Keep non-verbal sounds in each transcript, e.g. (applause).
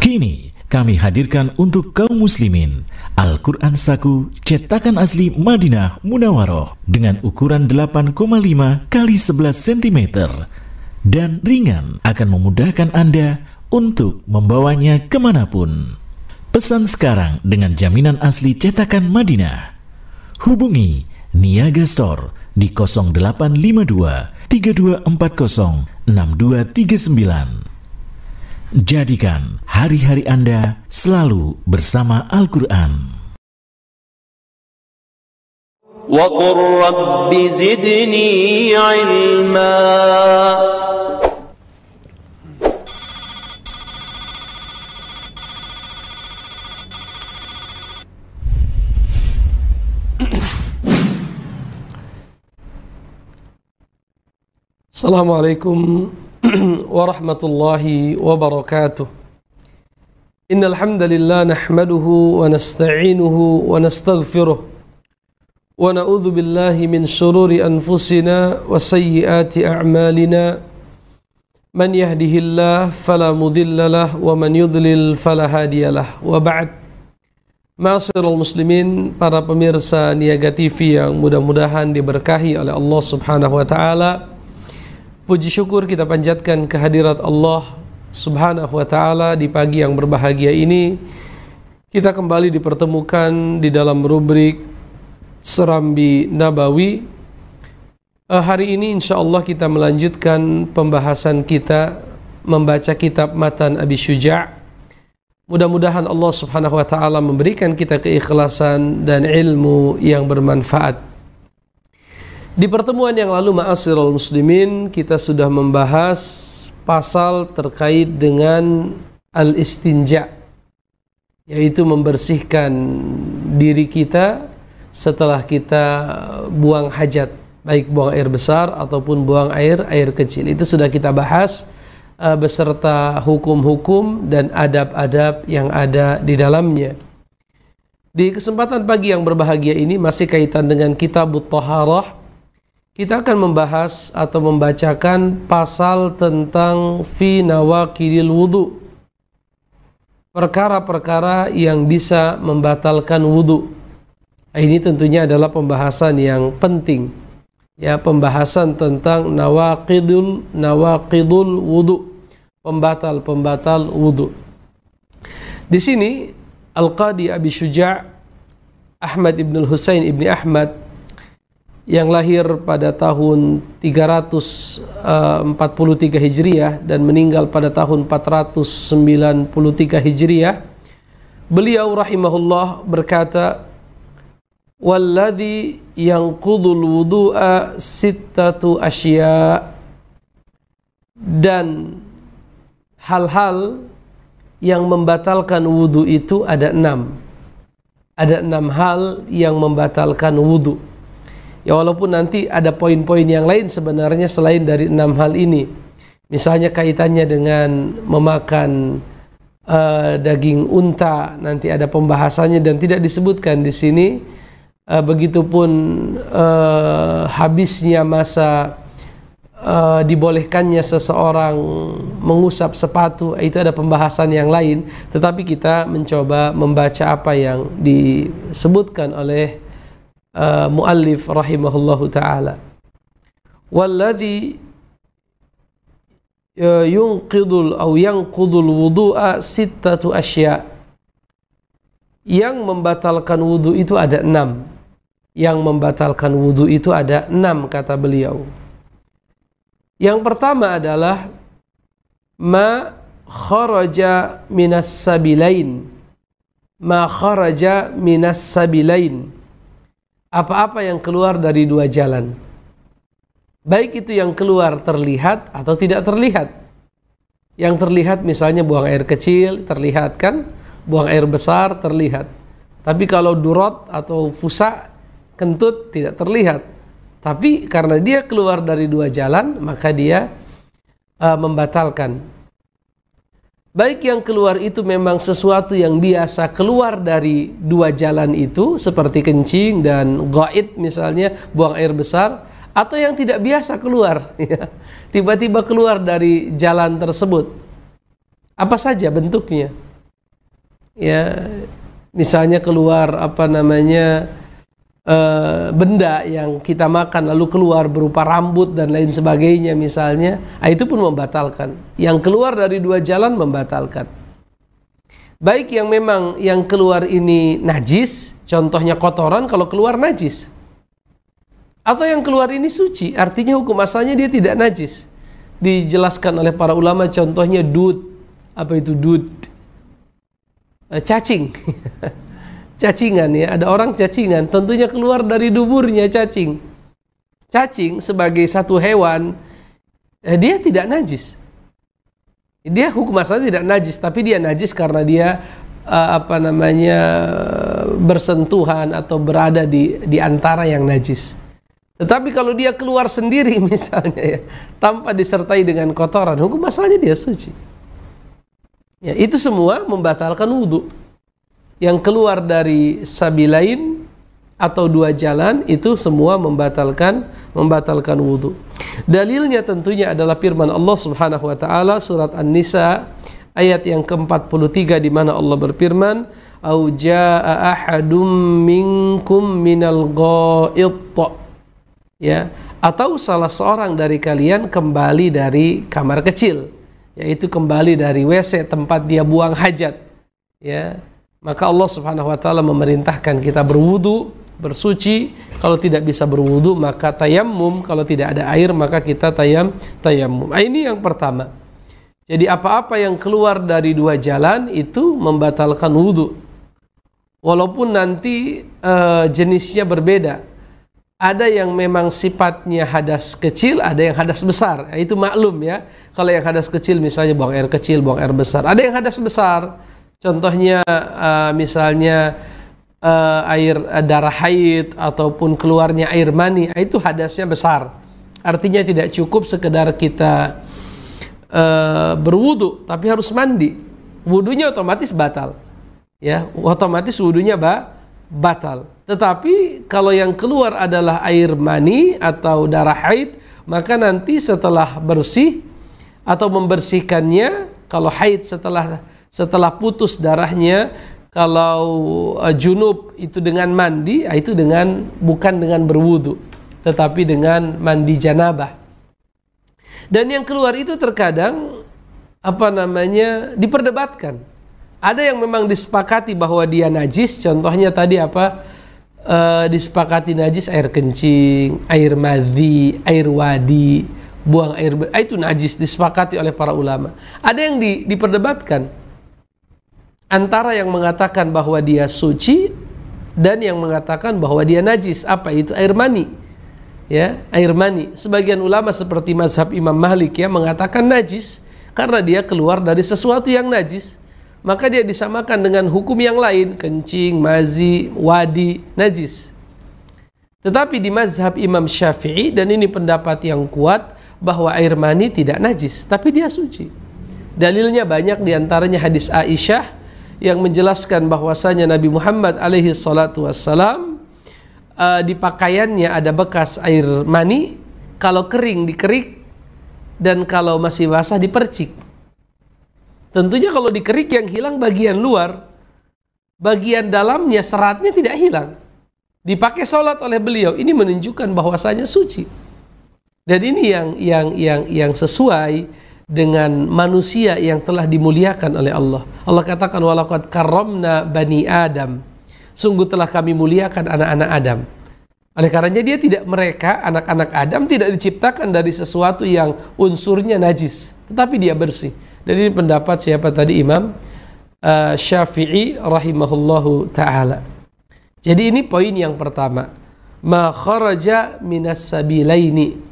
Kini kami hadirkan untuk kaum muslimin Al-Quran Saku cetakan asli Madinah Munawaroh dengan ukuran 8,5 kali 11 cm dan ringan akan memudahkan Anda untuk membawanya kemanapun. Pesan sekarang dengan jaminan asli cetakan Madinah. Hubungi Niaga Store di 0852 3240 6239. Jadikan hari-hari Anda selalu bersama Al-Quran. وقل رب زدني علما ورحمة الله وبركاته إن الحمد لله نحمده ونستعينه ونستغفره ونعوذ بالله من شرور أنفسنا وسيئات أعمالنا من يهده الله فلا مضل له ومن يضلل فلا هادي له وبعد Masyarul muslimin, para pemirsa Niaga TV yang mudah-mudahan diberkahi oleh Allah Subhanahu wa taala. Puji syukur kita panjatkan kehadirat Allah Subhanahu wa taala di pagi yang berbahagia ini. Kita kembali dipertemukan di dalam rubrik Serambi Nabawi. Eh, hari ini insya Allah kita melanjutkan pembahasan kita membaca kitab Matan Abi Syuja' Mudah-mudahan Allah Subhanahu wa taala memberikan kita keikhlasan dan ilmu yang bermanfaat. Di pertemuan yang lalu ma'asirul muslimin kita sudah membahas pasal terkait dengan al-istinja yaitu membersihkan diri kita setelah kita buang hajat baik buang air besar ataupun buang air air kecil itu sudah kita bahas uh, beserta hukum-hukum dan adab-adab yang ada di dalamnya. Di kesempatan pagi yang berbahagia ini masih kaitan dengan kitab Taharah kita akan membahas atau membacakan pasal tentang fi nawakidil wudu. Perkara-perkara yang bisa membatalkan wudu. Nah, ini tentunya adalah pembahasan yang penting. Ya, pembahasan tentang nawakidul, nawakidul wudu. Pembatal-pembatal wudu. Di sini Al-Qadi Abi Syuja' Ahmad Ibn Husain Ibn Ahmad yang lahir pada tahun 343 eh, Hijriah dan meninggal pada tahun 493 Hijriah beliau rahimahullah berkata walladhi kudul wudu'a sittatu asya dan hal-hal yang membatalkan wudhu itu ada enam ada enam hal yang membatalkan wudhu Ya walaupun nanti ada poin-poin yang lain sebenarnya selain dari enam hal ini. Misalnya kaitannya dengan memakan uh, daging unta nanti ada pembahasannya dan tidak disebutkan di sini. Uh, begitupun uh, habisnya masa uh, dibolehkannya seseorang mengusap sepatu itu ada pembahasan yang lain. Tetapi kita mencoba membaca apa yang disebutkan oleh uh, muallif rahimahullahu taala walladhi eh, yunqidul au yanqudul wudu'a sittatu asya yang membatalkan wudu itu ada enam yang membatalkan wudu itu ada enam kata beliau yang pertama adalah ma kharaja minas sabilain ma kharaja minas sabilain apa-apa yang keluar dari dua jalan. Baik itu yang keluar terlihat atau tidak terlihat. Yang terlihat misalnya buang air kecil, terlihat kan? Buang air besar, terlihat. Tapi kalau durot atau fusa, kentut, tidak terlihat. Tapi karena dia keluar dari dua jalan, maka dia uh, membatalkan baik yang keluar itu memang sesuatu yang biasa keluar dari dua jalan itu seperti kencing dan gaib misalnya buang air besar atau yang tidak biasa keluar tiba (laughs) ya. tiba-tiba keluar dari jalan tersebut apa saja bentuknya ya misalnya keluar apa namanya e, benda yang kita makan lalu keluar berupa rambut dan lain sebagainya misalnya, ah, itu pun membatalkan. Yang keluar dari dua jalan membatalkan. Baik yang memang yang keluar ini najis, contohnya kotoran kalau keluar najis. Atau yang keluar ini suci, artinya hukum asalnya dia tidak najis. Dijelaskan oleh para ulama contohnya dud. Apa itu dud? Eh, cacing. (laughs) cacingan ya, ada orang cacingan, tentunya keluar dari duburnya cacing. Cacing sebagai satu hewan, eh, dia tidak najis. Dia hukum asalnya tidak najis, tapi dia najis karena dia uh, apa namanya bersentuhan atau berada di di antara yang najis. Tetapi kalau dia keluar sendiri (laughs) misalnya ya, tanpa disertai dengan kotoran, hukum asalnya dia suci. Ya, itu semua membatalkan wudhu yang keluar dari sabi lain atau dua jalan itu semua membatalkan membatalkan wudhu. Dalilnya tentunya adalah firman Allah Subhanahu wa taala surat An-Nisa ayat yang ke-43 di mana Allah berfirman au jaa ahadum minkum minal ghaidta ya atau salah seorang dari kalian kembali dari kamar kecil yaitu kembali dari WC tempat dia buang hajat ya maka Allah Subhanahu wa taala memerintahkan kita berwudu, bersuci. Kalau tidak bisa berwudu maka tayamum, kalau tidak ada air maka kita tayam tayamum. Nah, ini yang pertama. Jadi apa-apa yang keluar dari dua jalan itu membatalkan wudu. Walaupun nanti e, jenisnya berbeda. Ada yang memang sifatnya hadas kecil, ada yang hadas besar. Itu maklum ya. Kalau yang hadas kecil misalnya buang air kecil, buang air besar. Ada yang hadas besar Contohnya uh, misalnya uh, air uh, darah haid ataupun keluarnya air mani, ah, itu hadasnya besar. Artinya tidak cukup sekedar kita uh, berwudu, tapi harus mandi. Wudunya otomatis batal. Ya, otomatis wudunya ba batal. Tetapi kalau yang keluar adalah air mani atau darah haid, maka nanti setelah bersih atau membersihkannya, kalau haid setelah setelah putus darahnya kalau eh, junub itu dengan mandi ah, itu dengan bukan dengan berwudu tetapi dengan mandi janabah dan yang keluar itu terkadang apa namanya diperdebatkan ada yang memang disepakati bahwa dia najis contohnya tadi apa e, disepakati najis air kencing air madhi air wadi buang air ah, itu najis disepakati oleh para ulama ada yang di, diperdebatkan antara yang mengatakan bahwa dia suci dan yang mengatakan bahwa dia najis. Apa itu? Air mani. Ya, air mani. Sebagian ulama seperti mazhab Imam Malik ya mengatakan najis karena dia keluar dari sesuatu yang najis. Maka dia disamakan dengan hukum yang lain, kencing, mazi, wadi, najis. Tetapi di mazhab Imam Syafi'i dan ini pendapat yang kuat bahwa air mani tidak najis, tapi dia suci. Dalilnya banyak diantaranya hadis Aisyah yang menjelaskan bahwasanya Nabi Muhammad alaihi salatu wassalam uh, di pakaiannya ada bekas air mani kalau kering dikerik dan kalau masih basah dipercik tentunya kalau dikerik yang hilang bagian luar bagian dalamnya seratnya tidak hilang dipakai sholat oleh beliau ini menunjukkan bahwasanya suci dan ini yang yang yang yang sesuai dengan manusia yang telah dimuliakan oleh Allah. Allah katakan walaqad karamna bani Adam. Sungguh telah kami muliakan anak-anak Adam. Oleh karenanya dia tidak mereka anak-anak Adam tidak diciptakan dari sesuatu yang unsurnya najis, tetapi dia bersih. Jadi pendapat siapa tadi Imam uh, Syafi'i rahimahullahu taala. Jadi ini poin yang pertama. Ma kharaja minas sabilaini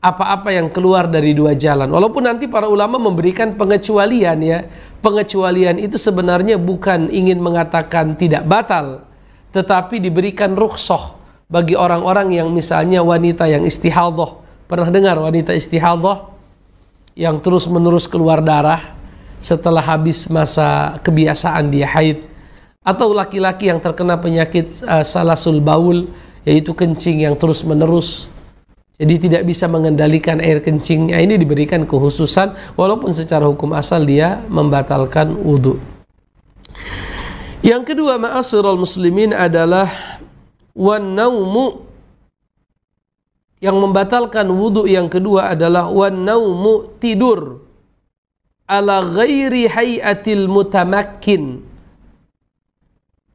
apa-apa yang keluar dari dua jalan. Walaupun nanti para ulama memberikan pengecualian ya. Pengecualian itu sebenarnya bukan ingin mengatakan tidak batal, tetapi diberikan rukhsah bagi orang-orang yang misalnya wanita yang istihadhah. Pernah dengar wanita istihadhah yang terus-menerus keluar darah setelah habis masa kebiasaan dia haid atau laki-laki yang terkena penyakit uh, salasul baul yaitu kencing yang terus-menerus jadi tidak bisa mengendalikan air kencingnya ini diberikan kehususan walaupun secara hukum asal dia membatalkan wudhu. Yang kedua ma'asirul muslimin adalah wanaumu yang membatalkan wudhu yang kedua adalah wanaumu tidur ala ghairi hayatil mutamakin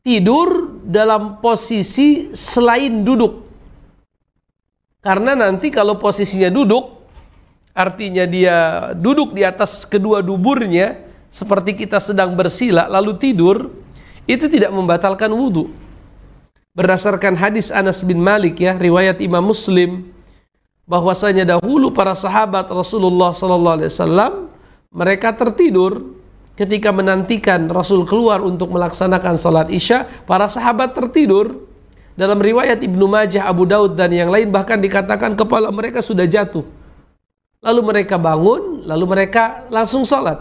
tidur dalam posisi selain duduk karena nanti kalau posisinya duduk, artinya dia duduk di atas kedua duburnya, seperti kita sedang bersila lalu tidur, itu tidak membatalkan wudhu. Berdasarkan hadis Anas bin Malik ya, riwayat Imam Muslim, bahwasanya dahulu para sahabat Rasulullah Sallallahu Alaihi Wasallam mereka tertidur ketika menantikan Rasul keluar untuk melaksanakan salat Isya, para sahabat tertidur dalam riwayat Ibnu Majah, Abu Daud dan yang lain bahkan dikatakan kepala mereka sudah jatuh. Lalu mereka bangun, lalu mereka langsung sholat.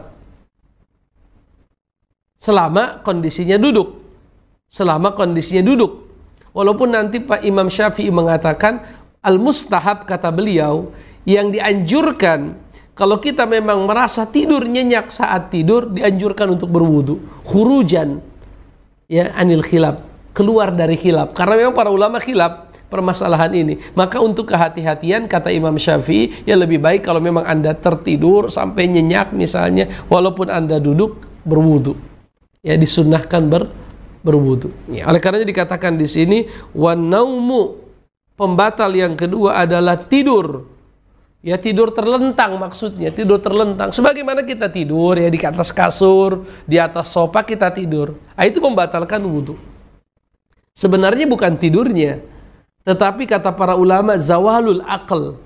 Selama kondisinya duduk. Selama kondisinya duduk. Walaupun nanti Pak Imam Syafi'i mengatakan, Al-Mustahab kata beliau, yang dianjurkan kalau kita memang merasa tidur nyenyak saat tidur dianjurkan untuk berwudu hurujan ya anil khilaf keluar dari khilaf. Karena memang para ulama khilaf permasalahan ini. Maka untuk kehati-hatian kata Imam Syafi'i ya lebih baik kalau memang Anda tertidur sampai nyenyak misalnya walaupun Anda duduk berwudu. Ya disunahkan ber berwudu. Ya, oleh karenanya dikatakan di sini wanau naumu pembatal yang kedua adalah tidur. Ya tidur terlentang maksudnya, tidur terlentang. Sebagaimana kita tidur ya di atas kasur, di atas sofa kita tidur. Nah, itu membatalkan wudhu. Sebenarnya bukan tidurnya, tetapi kata para ulama zawalul akal,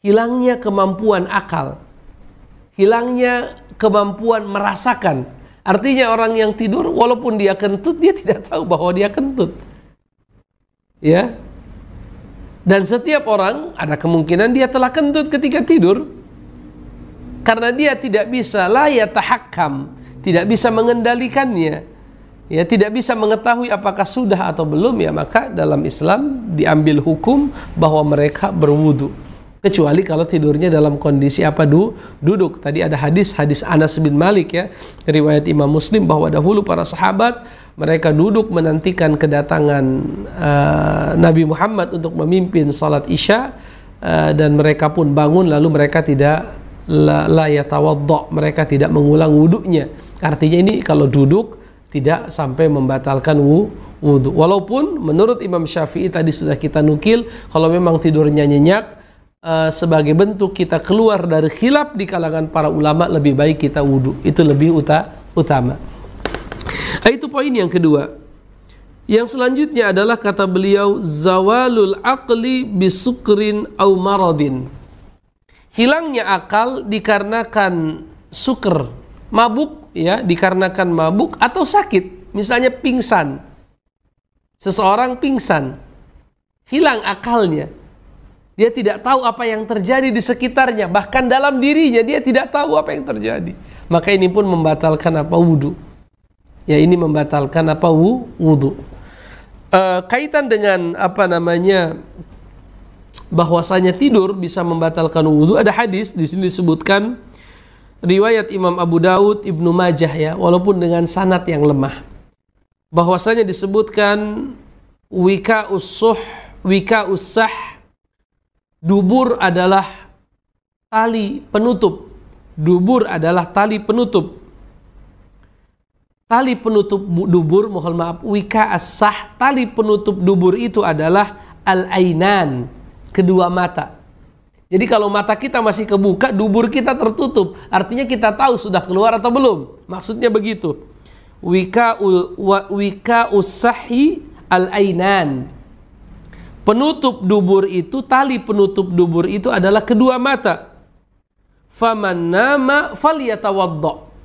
hilangnya kemampuan akal, hilangnya kemampuan merasakan. Artinya orang yang tidur walaupun dia kentut dia tidak tahu bahwa dia kentut. Ya. Dan setiap orang ada kemungkinan dia telah kentut ketika tidur. Karena dia tidak bisa la tahakam, tidak bisa mengendalikannya ya tidak bisa mengetahui apakah sudah atau belum ya maka dalam Islam diambil hukum bahwa mereka berwudu kecuali kalau tidurnya dalam kondisi apa du, duduk tadi ada hadis hadis Anas bin Malik ya riwayat Imam Muslim bahwa dahulu para sahabat mereka duduk menantikan kedatangan uh, Nabi Muhammad untuk memimpin salat Isya uh, dan mereka pun bangun lalu mereka tidak la, la yatawaddo mereka tidak mengulang wudhunya artinya ini kalau duduk tidak sampai membatalkan wudhu. Walaupun menurut Imam Syafi'i tadi sudah kita nukil, kalau memang tidurnya nyenyak, e, sebagai bentuk kita keluar dari khilaf di kalangan para ulama, lebih baik kita wudhu. Itu lebih uta utama. Nah, itu poin yang kedua. Yang selanjutnya adalah kata beliau, Zawalul aqli bisukrin au maradin. Hilangnya akal dikarenakan suker, mabuk ya dikarenakan mabuk atau sakit, misalnya pingsan. Seseorang pingsan, hilang akalnya. Dia tidak tahu apa yang terjadi di sekitarnya, bahkan dalam dirinya dia tidak tahu apa yang terjadi. Maka ini pun membatalkan apa wudhu. Ya ini membatalkan apa wudhu. E, eh, kaitan dengan apa namanya bahwasanya tidur bisa membatalkan wudhu. Ada hadis di sini disebutkan riwayat Imam Abu Daud, Ibnu Majah ya, walaupun dengan sanat yang lemah. Bahwasanya disebutkan wika usuh, wika usah, dubur adalah tali penutup. Dubur adalah tali penutup. Tali penutup dubur, mohon maaf, wika asah, tali penutup dubur itu adalah al-ainan, kedua mata jadi kalau mata kita masih kebuka, dubur kita tertutup. Artinya kita tahu sudah keluar atau belum. Maksudnya begitu. Wika ul, wa, wika usahi al ainan. Penutup dubur itu tali penutup dubur itu adalah kedua mata. Faman nama falyatawaddo.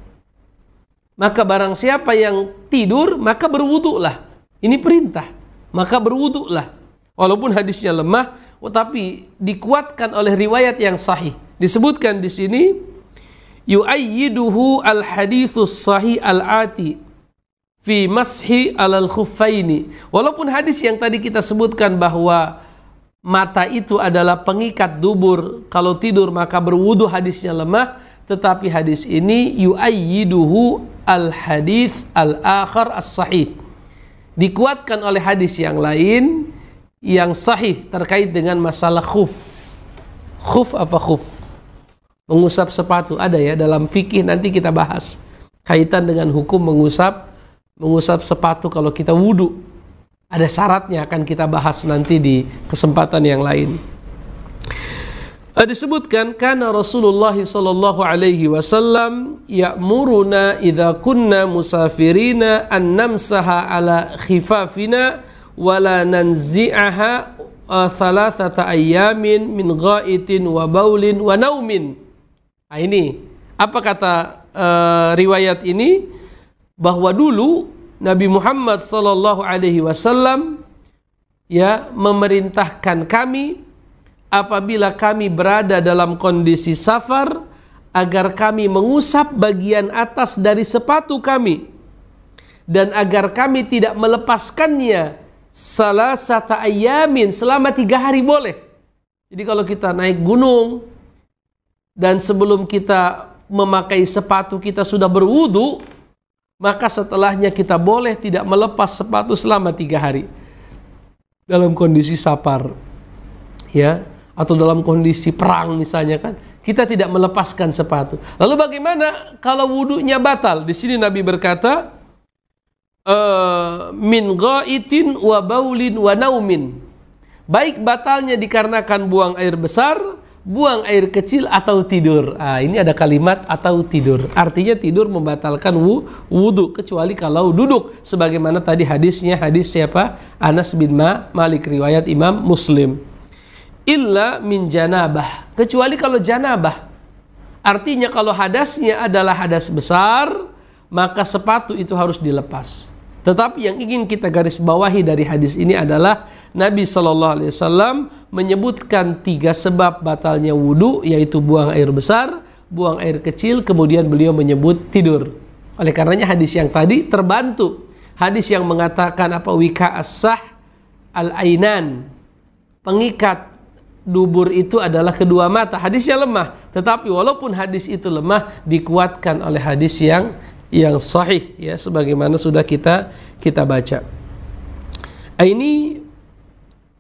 Maka barang siapa yang tidur maka berwuduklah. Ini perintah. Maka berwuduklah. Walaupun hadisnya lemah, tetapi dikuatkan oleh riwayat yang sahih. Disebutkan di sini yu'ayyiduhu al-hadithus sahih al-ati fi mashi al khuffaini. Walaupun hadis yang tadi kita sebutkan bahwa mata itu adalah pengikat dubur, kalau tidur maka berwudu hadisnya lemah, tetapi hadis ini yu'ayyiduhu al hadith al akhar as sahih. Dikuatkan oleh hadis yang lain yang sahih terkait dengan masalah khuf. Khuf apa khuf? Mengusap sepatu ada ya dalam fikih nanti kita bahas kaitan dengan hukum mengusap mengusap sepatu kalau kita wudhu ada syaratnya akan kita bahas nanti di kesempatan yang lain eh, disebutkan karena Rasulullah sallallahu alaihi wasallam ya'muruna idza kunna musafirina an namsaha ala khifafina wala nanzi'aha uh, thalathata ayyamin min ghaitin wa baulin wa naumin. Nah, ini apa kata uh, riwayat ini bahwa dulu Nabi Muhammad sallallahu alaihi wasallam ya memerintahkan kami apabila kami berada dalam kondisi safar agar kami mengusap bagian atas dari sepatu kami dan agar kami tidak melepaskannya salah satu ayamin selama tiga hari boleh. Jadi kalau kita naik gunung dan sebelum kita memakai sepatu kita sudah berwudu, maka setelahnya kita boleh tidak melepas sepatu selama tiga hari dalam kondisi sapar, ya atau dalam kondisi perang misalnya kan kita tidak melepaskan sepatu. Lalu bagaimana kalau wudhunya batal? Di sini Nabi berkata, min ghaitin wa baulin wa naumin. Baik batalnya dikarenakan buang air besar, buang air kecil atau tidur. Ah, ini ada kalimat atau tidur. Artinya tidur membatalkan wudhu kecuali kalau duduk. Sebagaimana tadi hadisnya hadis siapa? Anas bin Ma, Malik riwayat Imam Muslim. Illa min janabah. Kecuali kalau janabah. Artinya kalau hadasnya adalah hadas besar, maka sepatu itu harus dilepas. Tetapi yang ingin kita garis bawahi dari hadis ini adalah Nabi Shallallahu Alaihi Wasallam menyebutkan tiga sebab batalnya wudhu, yaitu buang air besar, buang air kecil, kemudian beliau menyebut tidur. Oleh karenanya hadis yang tadi terbantu. Hadis yang mengatakan apa wika asah al ainan pengikat dubur itu adalah kedua mata. Hadisnya lemah, tetapi walaupun hadis itu lemah dikuatkan oleh hadis yang yang sahih ya sebagaimana sudah kita kita baca. Eh, ini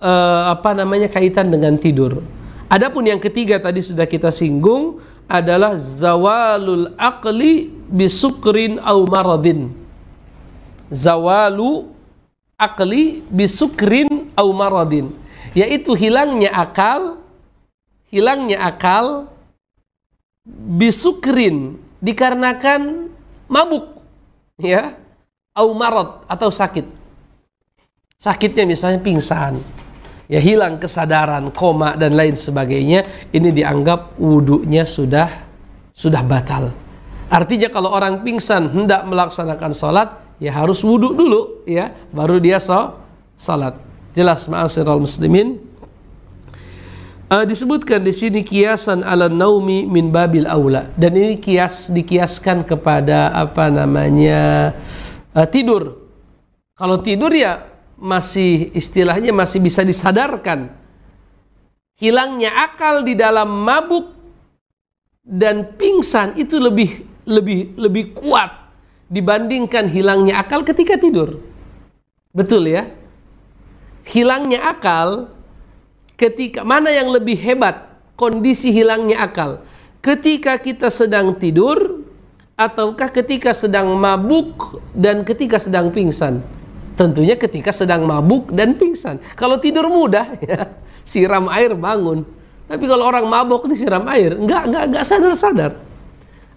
uh, apa namanya kaitan dengan tidur. Adapun yang ketiga tadi sudah kita singgung adalah zawalul akli bisukrin au maradin. Zawalu akli bisukrin au maradin, yaitu hilangnya akal, hilangnya akal bisukrin dikarenakan mabuk ya au marot atau sakit sakitnya misalnya pingsan ya hilang kesadaran koma dan lain sebagainya ini dianggap wudhunya sudah sudah batal artinya kalau orang pingsan hendak melaksanakan sholat ya harus wudhu dulu ya baru dia so sholat jelas ma'asirul muslimin uh, disebutkan di sini kiasan ala naumi min babil aula dan ini kias dikiaskan kepada apa namanya uh, tidur. Kalau tidur ya masih istilahnya masih bisa disadarkan. Hilangnya akal di dalam mabuk dan pingsan itu lebih lebih lebih kuat dibandingkan hilangnya akal ketika tidur. Betul ya? Hilangnya akal ketika mana yang lebih hebat kondisi hilangnya akal? Ketika kita sedang tidur ataukah ketika sedang mabuk dan ketika sedang pingsan? Tentunya ketika sedang mabuk dan pingsan. Kalau tidur mudah ya, (laughs) siram air bangun. Tapi kalau orang mabuk disiram air, nggak nggak nggak sadar-sadar.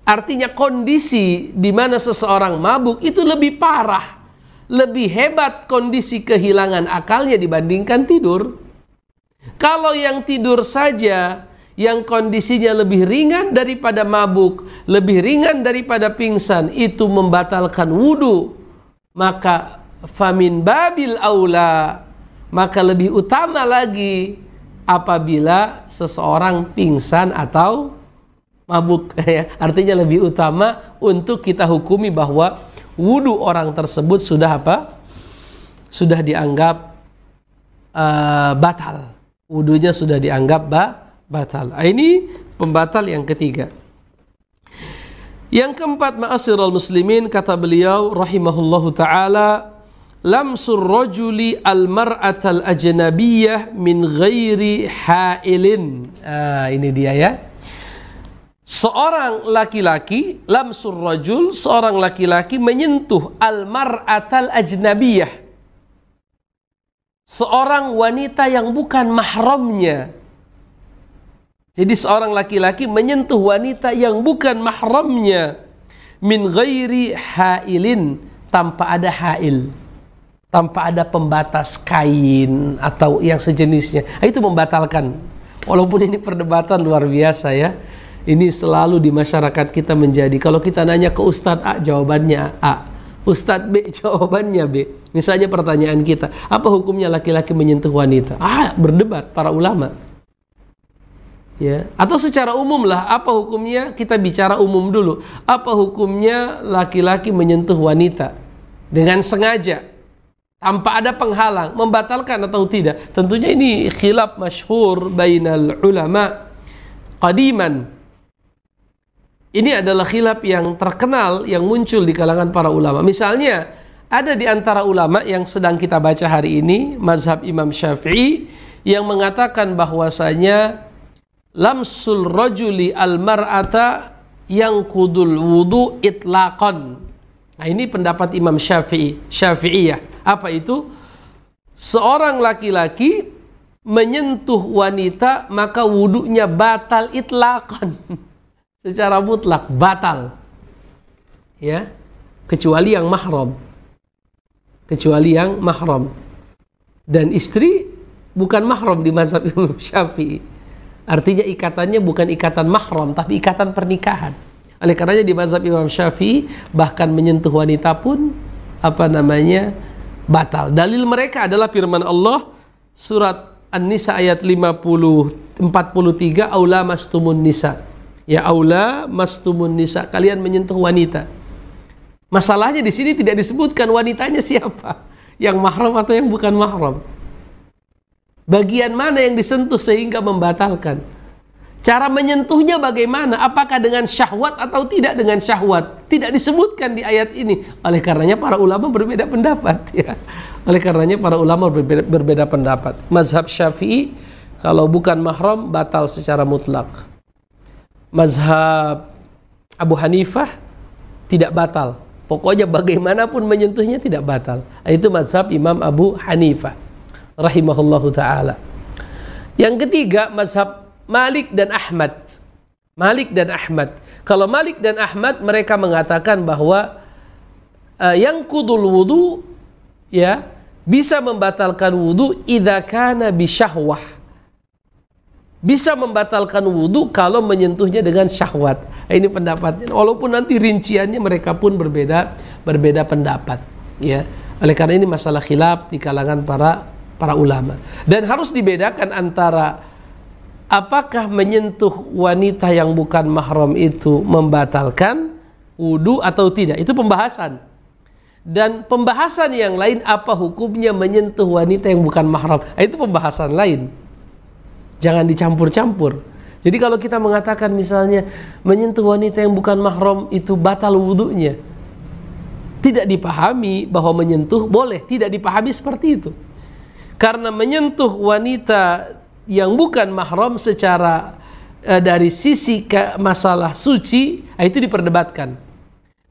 Artinya kondisi di mana seseorang mabuk itu lebih parah, lebih hebat kondisi kehilangan akalnya dibandingkan tidur. Kalau yang tidur saja yang kondisinya lebih ringan daripada mabuk, lebih ringan daripada pingsan, itu membatalkan wudhu. Maka famin babil aula, maka lebih utama lagi apabila seseorang pingsan atau mabuk. (laughs) Ya. Artinya lebih utama untuk kita hukumi bahwa wudhu orang tersebut sudah apa? Sudah dianggap uh, batal wudhunya sudah dianggap ba, batal. Ah, ini pembatal yang ketiga. Yang keempat al muslimin kata beliau rahimahullahu taala lamsur rajuli al al ajnabiyah min ghairi ha'ilin. Ah, ini dia ya. Seorang laki-laki lamsur rajul seorang laki-laki menyentuh al al ajnabiyah seorang wanita yang bukan mahramnya. Jadi seorang laki-laki menyentuh wanita yang bukan mahramnya min ghairi hailin tanpa ada hail. Tanpa ada pembatas kain atau yang sejenisnya. Nah, itu membatalkan. Walaupun ini perdebatan luar biasa ya. Ini selalu di masyarakat kita menjadi kalau kita nanya ke ustadz A jawabannya A. Ustadz B (laughs) jawabannya B misalnya pertanyaan kita apa hukumnya laki-laki menyentuh wanita ah berdebat para ulama ya atau secara umum lah apa hukumnya kita bicara umum dulu apa hukumnya laki-laki menyentuh wanita dengan sengaja tanpa ada penghalang membatalkan atau tidak tentunya ini khilaf masyhur bainal ulama qadiman ini adalah khilaf yang terkenal yang muncul di kalangan para ulama. Misalnya, ada di antara ulama yang sedang kita baca hari ini, mazhab Imam Syafi'i, yang mengatakan bahwasanya lamsul rajuli al mar'ata yang kudul wudu itlaqan. Nah, ini pendapat Imam Syafi'i, Syafi'i ya. Apa itu? Seorang laki-laki menyentuh wanita maka wudhunya batal itlaqan. (laughs) secara mutlak batal. Ya. Kecuali yang mahram. Kecuali yang mahram. Dan istri bukan mahram di mazhab (laughs) Imam Syafi'i. Artinya ikatannya bukan ikatan mahram tapi ikatan pernikahan. Oleh karenanya di mazhab Imam Syafi'i bahkan menyentuh wanita pun apa namanya? batal. Dalil mereka adalah firman Allah surat An-Nisa ayat 50 43 aula mastumun nisa ya aula mastumun nisa kalian menyentuh wanita masalahnya di sini tidak disebutkan wanitanya siapa yang mahram atau yang bukan mahram bagian mana yang disentuh sehingga membatalkan cara menyentuhnya bagaimana apakah dengan syahwat atau tidak dengan syahwat tidak disebutkan di ayat ini oleh karenanya para ulama berbeda pendapat (laughs) ya oleh karenanya para ulama berbeda, berbeda pendapat mazhab syafi'i kalau bukan mahram batal secara mutlak mazhab Abu Hanifah tidak batal. Pokoknya bagaimanapun menyentuhnya tidak batal. Itu mazhab Imam Abu Hanifah rahimahullahu taala. Yang ketiga mazhab Malik dan Ahmad. Malik dan Ahmad. Kalau Malik dan Ahmad mereka mengatakan bahwa uh, yang kudul wudu ya bisa membatalkan wudu idza kana bisyahwah bisa membatalkan wudhu kalau menyentuhnya dengan syahwat. Nah, ini pendapatnya. Walaupun nanti rinciannya mereka pun berbeda berbeda pendapat. Ya, oleh karena ini masalah khilaf di kalangan para para ulama. Dan harus dibedakan antara apakah menyentuh wanita yang bukan mahram itu membatalkan wudhu atau tidak. Itu pembahasan. Dan pembahasan yang lain apa hukumnya menyentuh wanita yang bukan mahram? Nah, itu pembahasan lain jangan dicampur-campur. Jadi kalau kita mengatakan misalnya menyentuh wanita yang bukan mahram itu batal wudhunya. Tidak dipahami bahwa menyentuh boleh, tidak dipahami seperti itu. Karena menyentuh wanita yang bukan mahram secara e, dari sisi ke masalah suci eh, itu diperdebatkan.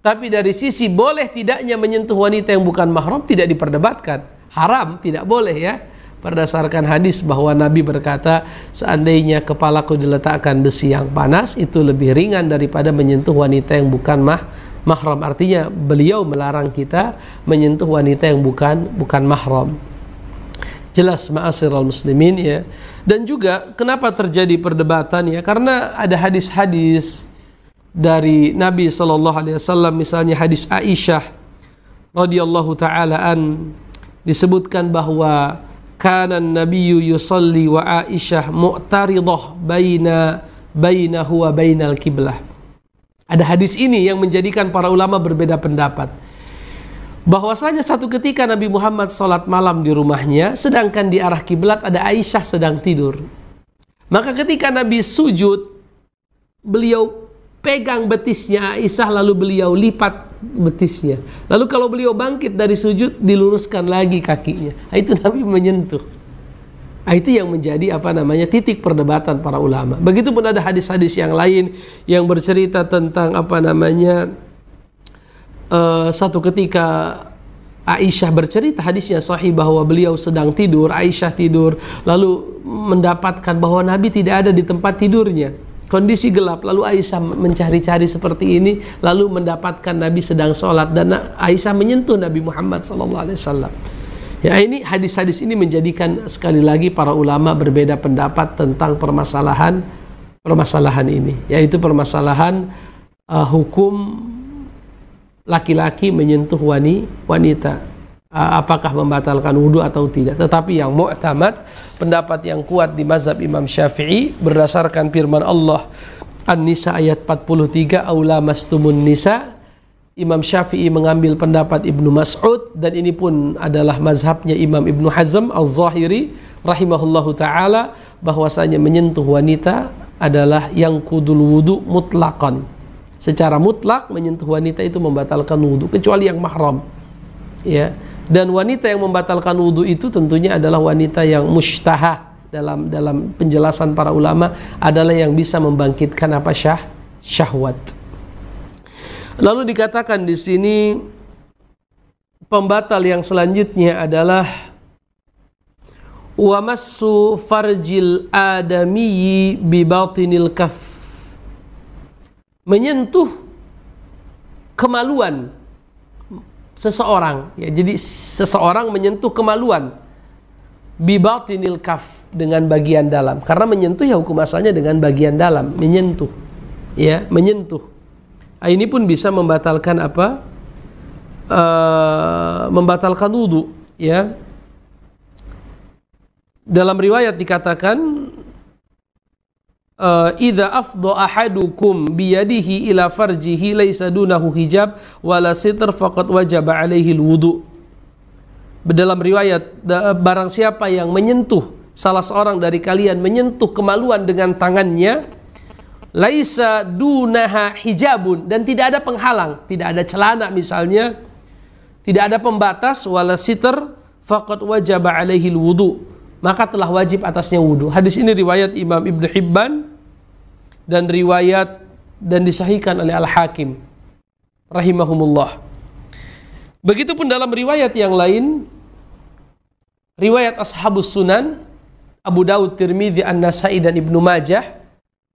Tapi dari sisi boleh tidaknya menyentuh wanita yang bukan mahram tidak diperdebatkan. Haram tidak boleh ya berdasarkan hadis bahwa Nabi berkata seandainya kepalaku diletakkan besi yang panas itu lebih ringan daripada menyentuh wanita yang bukan mah mahram artinya beliau melarang kita menyentuh wanita yang bukan bukan mahram jelas ma'asirul muslimin ya dan juga kenapa terjadi perdebatan ya karena ada hadis-hadis dari Nabi Shallallahu Alaihi Wasallam misalnya hadis Aisyah radhiyallahu taala an disebutkan bahwa kana nabiyyu yusalli wa Aisyah mu'taridah baina bainahu wa bainal kiblah. Ada hadis ini yang menjadikan para ulama berbeda pendapat. Bahwasanya satu ketika Nabi Muhammad salat malam di rumahnya sedangkan di arah kiblat ada Aisyah sedang tidur. Maka ketika Nabi sujud beliau pegang betisnya Aisyah lalu beliau lipat betisnya. Lalu kalau beliau bangkit dari sujud diluruskan lagi kakinya. Nah, itu Nabi menyentuh. Nah, itu yang menjadi apa namanya titik perdebatan para ulama. Begitupun ada hadis-hadis yang lain yang bercerita tentang apa namanya uh, satu ketika Aisyah bercerita hadisnya sahih bahwa beliau sedang tidur, Aisyah tidur, lalu mendapatkan bahwa Nabi tidak ada di tempat tidurnya kondisi gelap lalu Aisyah mencari-cari seperti ini lalu mendapatkan Nabi sedang sholat dan Aisyah menyentuh Nabi Muhammad sallallahu alaihi wasallam ya ini hadis-hadis ini menjadikan sekali lagi para ulama berbeda pendapat tentang permasalahan permasalahan ini yaitu permasalahan uh, hukum laki-laki menyentuh wanita apakah membatalkan wudhu atau tidak. Tetapi yang mu'tamad, pendapat yang kuat di mazhab Imam Syafi'i berdasarkan firman Allah An-Nisa ayat 43 aula mastumun nisa Imam Syafi'i mengambil pendapat Ibnu Mas'ud dan ini pun adalah mazhabnya Imam Ibnu Hazm Al-Zahiri rahimahullahu taala bahwasanya menyentuh wanita adalah yang kudul wudu mutlakan. Secara mutlak menyentuh wanita itu membatalkan wudu kecuali yang mahram. Ya dan wanita yang membatalkan wudhu itu tentunya adalah wanita yang mustahah dalam dalam penjelasan para ulama adalah yang bisa membangkitkan apa syah syahwat. Lalu dikatakan di sini pembatal yang selanjutnya adalah wamassu farjil adamiyi bibatinil kaf menyentuh kemaluan seseorang ya jadi seseorang menyentuh kemaluan bibal tinil kaf dengan bagian dalam karena menyentuh ya hukum asalnya dengan bagian dalam menyentuh ya menyentuh ah, ini pun bisa membatalkan apa uh, membatalkan wudhu ya dalam riwayat dikatakan Eh, idza afdha ahadukum biyadihi ila farjihi laisa dunahu hijab wala sitr faqad wajaba alaihi wudu dalam riwayat barang siapa yang menyentuh salah seorang dari kalian menyentuh kemaluan dengan tangannya laisa dunaha hijabun dan tidak ada penghalang tidak ada celana misalnya tidak ada pembatas wala sitr faqad wajaba alaihi wudu maka telah wajib atasnya wudu hadis ini riwayat Imam Ibnu Hibban dan riwayat dan disahikan oleh Al-Hakim rahimahumullah. Begitupun dalam riwayat yang lain riwayat Ashabus Sunan Abu Daud, Tirmidzi, An-Nasa'i dan Ibnu Majah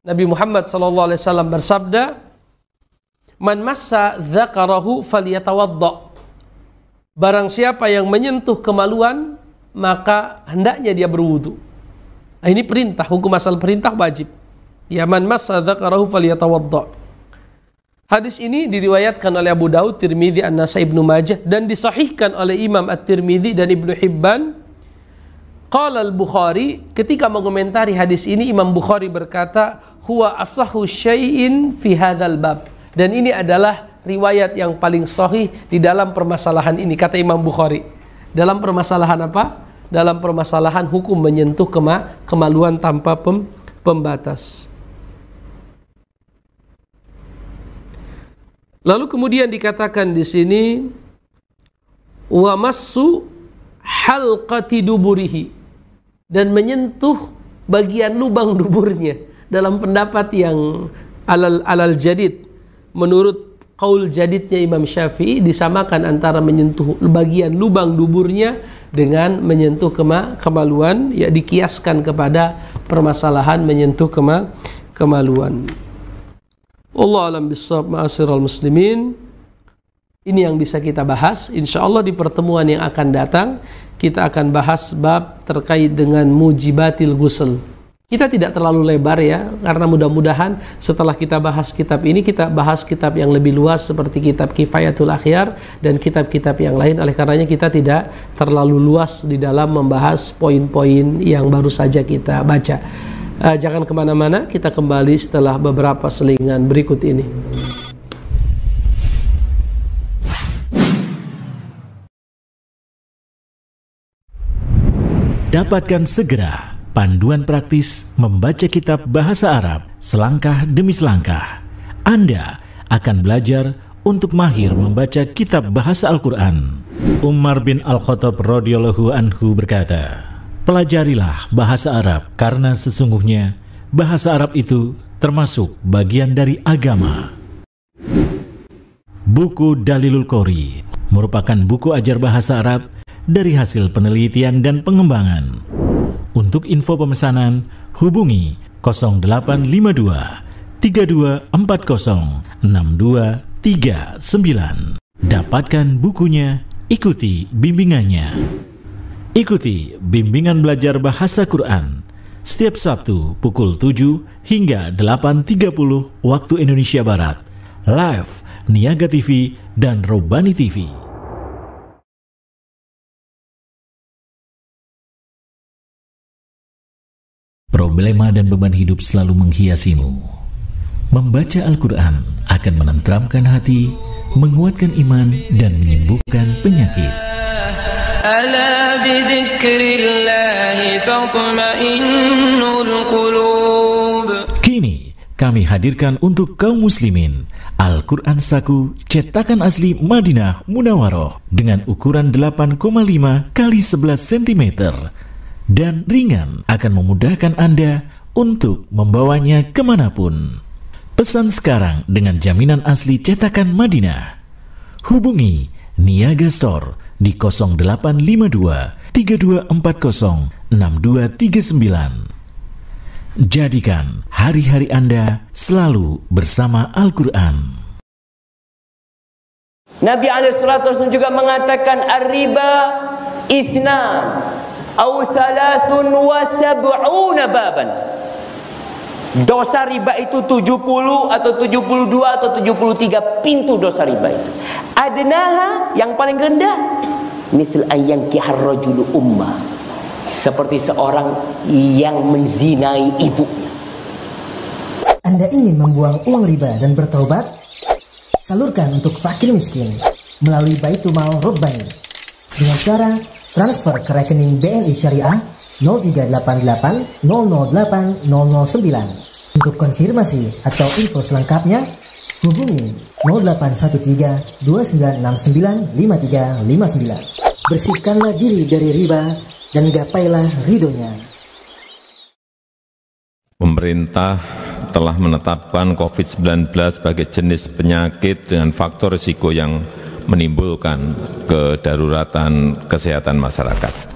Nabi Muhammad sallallahu alaihi wasallam bersabda Man massa dzakarahu falyatawaddo Barang siapa yang menyentuh kemaluan maka hendaknya dia berwudu. Nah, ini perintah, hukum asal perintah wajib. Yaman masa dzakarahu Hadis ini diriwayatkan oleh Abu Daud, Tirmidzi, An-Nasai, Ibnu Majah dan disahihkan oleh Imam At-Tirmidzi dan Ibnu Hibban. Qala Al-Bukhari ketika mengomentari hadis ini Imam Bukhari berkata, "Huwa asahu syai'in fi hadzal bab." Dan ini adalah riwayat yang paling sahih di dalam permasalahan ini kata Imam Bukhari. Dalam permasalahan apa? Dalam permasalahan hukum menyentuh kema kemaluan tanpa pem pembatas. Lalu kemudian dikatakan di sini wa massu halqati duburihi dan menyentuh bagian lubang duburnya dalam pendapat yang alal alal jadid menurut kaul jadidnya Imam Syafi'i disamakan antara menyentuh bagian lubang duburnya dengan menyentuh kema kemaluan ya dikiaskan kepada permasalahan menyentuh kema kemaluan. Allah alam bisawab ma'asyiral muslimin. Ini yang bisa kita bahas. Insya Allah di pertemuan yang akan datang kita akan bahas bab terkait dengan mujibatil gusel. Kita tidak terlalu lebar ya, karena mudah-mudahan setelah kita bahas kitab ini, kita bahas kitab yang lebih luas seperti kitab Kifayatul Akhyar dan kitab-kitab yang lain. Oleh karenanya kita tidak terlalu luas di dalam membahas poin-poin yang baru saja kita baca. Uh, jangan kemana-mana, kita kembali setelah beberapa selingan berikut ini. Dapatkan segera panduan praktis membaca kitab bahasa Arab selangkah demi selangkah. Anda akan belajar untuk mahir membaca kitab bahasa Al-Quran. Umar bin Al-Khattab radhiyallahu anhu berkata, Pelajarilah bahasa Arab karena sesungguhnya bahasa Arab itu termasuk bagian dari agama. Buku Dalilul Qori merupakan buku ajar bahasa Arab dari hasil penelitian dan pengembangan. Untuk info pemesanan, hubungi 0852 3240 6239. Dapatkan bukunya, ikuti bimbingannya. Ikuti bimbingan belajar bahasa Quran setiap Sabtu pukul 7 hingga 8.30 waktu Indonesia Barat. Live Niaga TV dan Robani TV. Problema dan beban hidup selalu menghiasimu. Membaca Al-Quran akan menentramkan hati, menguatkan iman, dan menyembuhkan penyakit. Allah. Kini kami hadirkan untuk kaum muslimin Al-Quran Saku cetakan asli Madinah Munawaroh dengan ukuran 8,5 kali 11 cm dan ringan akan memudahkan Anda untuk membawanya kemanapun. Pesan sekarang dengan jaminan asli cetakan Madinah. Hubungi Niaga Store di 0852 3240 6239. Jadikan hari-hari Anda selalu bersama Al-Quran. Nabi SAW juga mengatakan Ar-riba ithnan Au thalathun wa sab'una baban Dosa riba itu 70 atau 72 atau 73 pintu dosa riba itu. Adnaha yang paling rendah misal ayang kihar umma, ummah. Seperti seorang yang menzinai ibunya. Anda ingin membuang uang riba dan bertobat? Salurkan untuk fakir miskin melalui Baitul Mal Robbani dengan cara transfer ke rekening BNI Syariah 0388 008 Untuk konfirmasi atau info selengkapnya, hubungi 0813 2969 5359. Bersihkanlah diri dari riba dan gapailah ridhonya. Pemerintah telah menetapkan COVID-19 sebagai jenis penyakit dengan faktor risiko yang menimbulkan kedaruratan kesehatan masyarakat.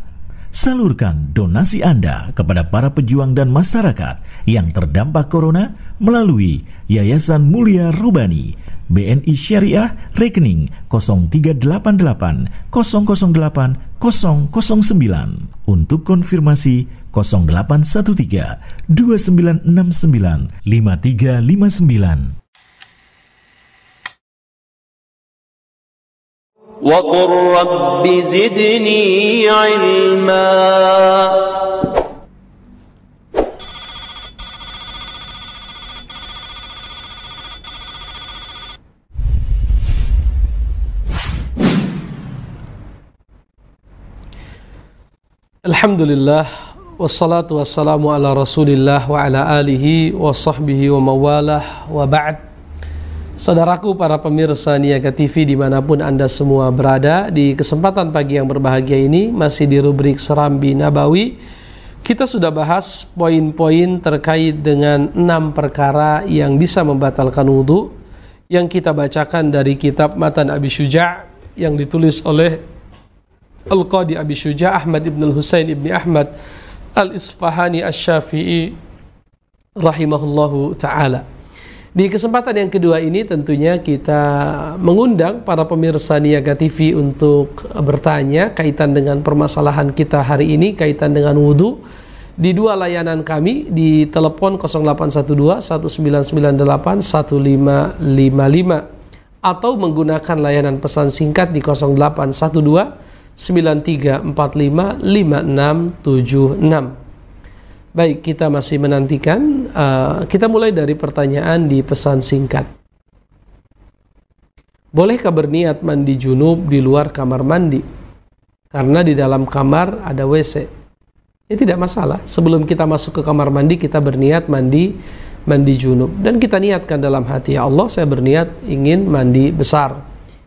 Salurkan donasi Anda kepada para pejuang dan masyarakat yang terdampak corona melalui Yayasan Mulia Robani BNI Syariah rekening 0388 008 009 untuk konfirmasi 0813 2969 5359 وقل رب زدني علما الحمد لله والصلاة والسلام على رسول الله وعلى آله وصحبه ومواله وبعد Saudaraku para pemirsa Niaga TV dimanapun Anda semua berada Di kesempatan pagi yang berbahagia ini masih di rubrik Serambi Nabawi Kita sudah bahas poin-poin terkait dengan enam perkara yang bisa membatalkan wudhu Yang kita bacakan dari kitab Matan Abi Syuja' yang ditulis oleh Al-Qadi Abi Syuja' Ahmad Ibn Al-Husain Ibn Ahmad Al-Isfahani al syafii rahimahullahu taala di kesempatan yang kedua ini tentunya kita mengundang para pemirsa Niaga TV untuk bertanya kaitan dengan permasalahan kita hari ini kaitan dengan wudhu di dua layanan kami di telepon 0812 1998 1555 atau menggunakan layanan pesan singkat di 0812 9345 5676. Baik, kita masih menantikan. Uh, kita mulai dari pertanyaan di pesan singkat. Bolehkah berniat mandi junub di luar kamar mandi? Karena di dalam kamar ada WC. Ya tidak masalah. Sebelum kita masuk ke kamar mandi, kita berniat mandi mandi junub dan kita niatkan dalam hati ya Allah saya berniat ingin mandi besar.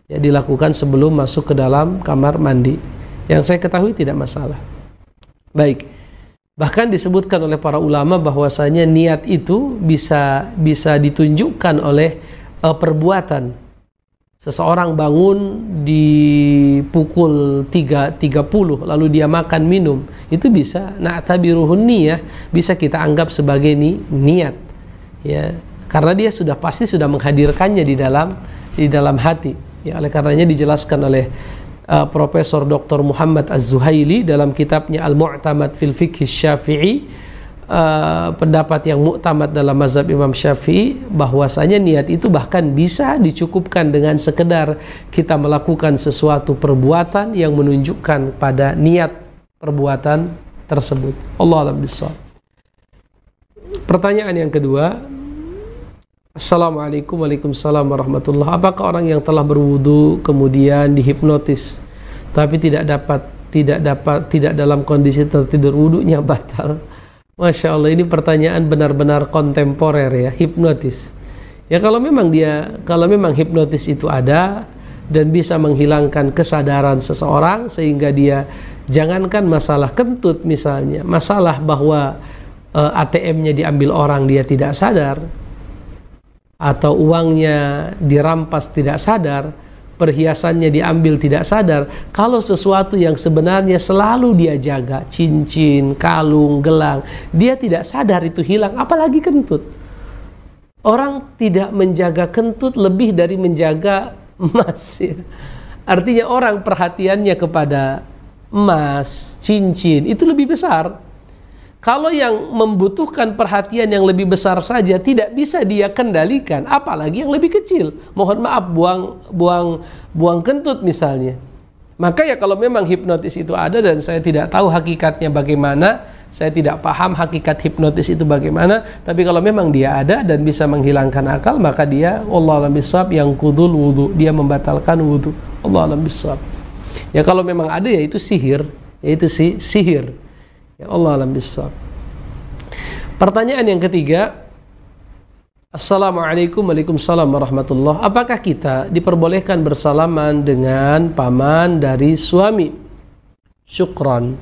Ya dilakukan sebelum masuk ke dalam kamar mandi. Yang saya ketahui tidak masalah. Baik. Bahkan disebutkan oleh para ulama bahwasanya niat itu bisa bisa ditunjukkan oleh uh, perbuatan. Seseorang bangun di pukul 3.30 lalu dia makan minum, itu bisa nah niyah bisa kita anggap sebagai ni, niat. Ya, karena dia sudah pasti sudah menghadirkannya di dalam di dalam hati. Ya, oleh karenanya dijelaskan oleh uh, Profesor Dr. Muhammad Az-Zuhaili dalam kitabnya Al-Mu'tamad fil Fiqh Syafi'i uh, pendapat yang mu'tamad dalam mazhab Imam Syafi'i bahwasanya niat itu bahkan bisa dicukupkan dengan sekedar kita melakukan sesuatu perbuatan yang menunjukkan pada niat perbuatan tersebut. Allah Pertanyaan yang kedua, Assalamualaikum Waalaikumsalam warahmatullahi Apakah orang yang telah berwudu kemudian dihipnotis tapi tidak dapat tidak dapat tidak dalam kondisi tertidur wudunya batal? Masya Allah ini pertanyaan benar-benar kontemporer ya hipnotis. Ya kalau memang dia kalau memang hipnotis itu ada dan bisa menghilangkan kesadaran seseorang sehingga dia jangankan masalah kentut misalnya masalah bahwa eh, ATM-nya diambil orang dia tidak sadar atau uangnya dirampas tidak sadar, perhiasannya diambil tidak sadar, kalau sesuatu yang sebenarnya selalu dia jaga, cincin, kalung, gelang, dia tidak sadar itu hilang, apalagi kentut. Orang tidak menjaga kentut lebih dari menjaga emas. Ya. Artinya orang perhatiannya kepada emas, cincin, itu lebih besar kalau yang membutuhkan perhatian yang lebih besar saja tidak bisa dia kendalikan, apalagi yang lebih kecil. Mohon maaf buang buang buang kentut misalnya. Maka ya kalau memang hipnotis itu ada dan saya tidak tahu hakikatnya bagaimana, saya tidak paham hakikat hipnotis itu bagaimana, tapi kalau memang dia ada dan bisa menghilangkan akal, maka dia Allah alam bisawab yang kudul wudu, dia membatalkan wudhu. Allah alam bisawab. Ya kalau memang ada ya itu sihir, ya itu si sihir. Ya Allah alam bisa. Pertanyaan yang ketiga, Assalamualaikum Waalaikumsalam Apakah kita diperbolehkan bersalaman dengan paman dari suami? Syukron.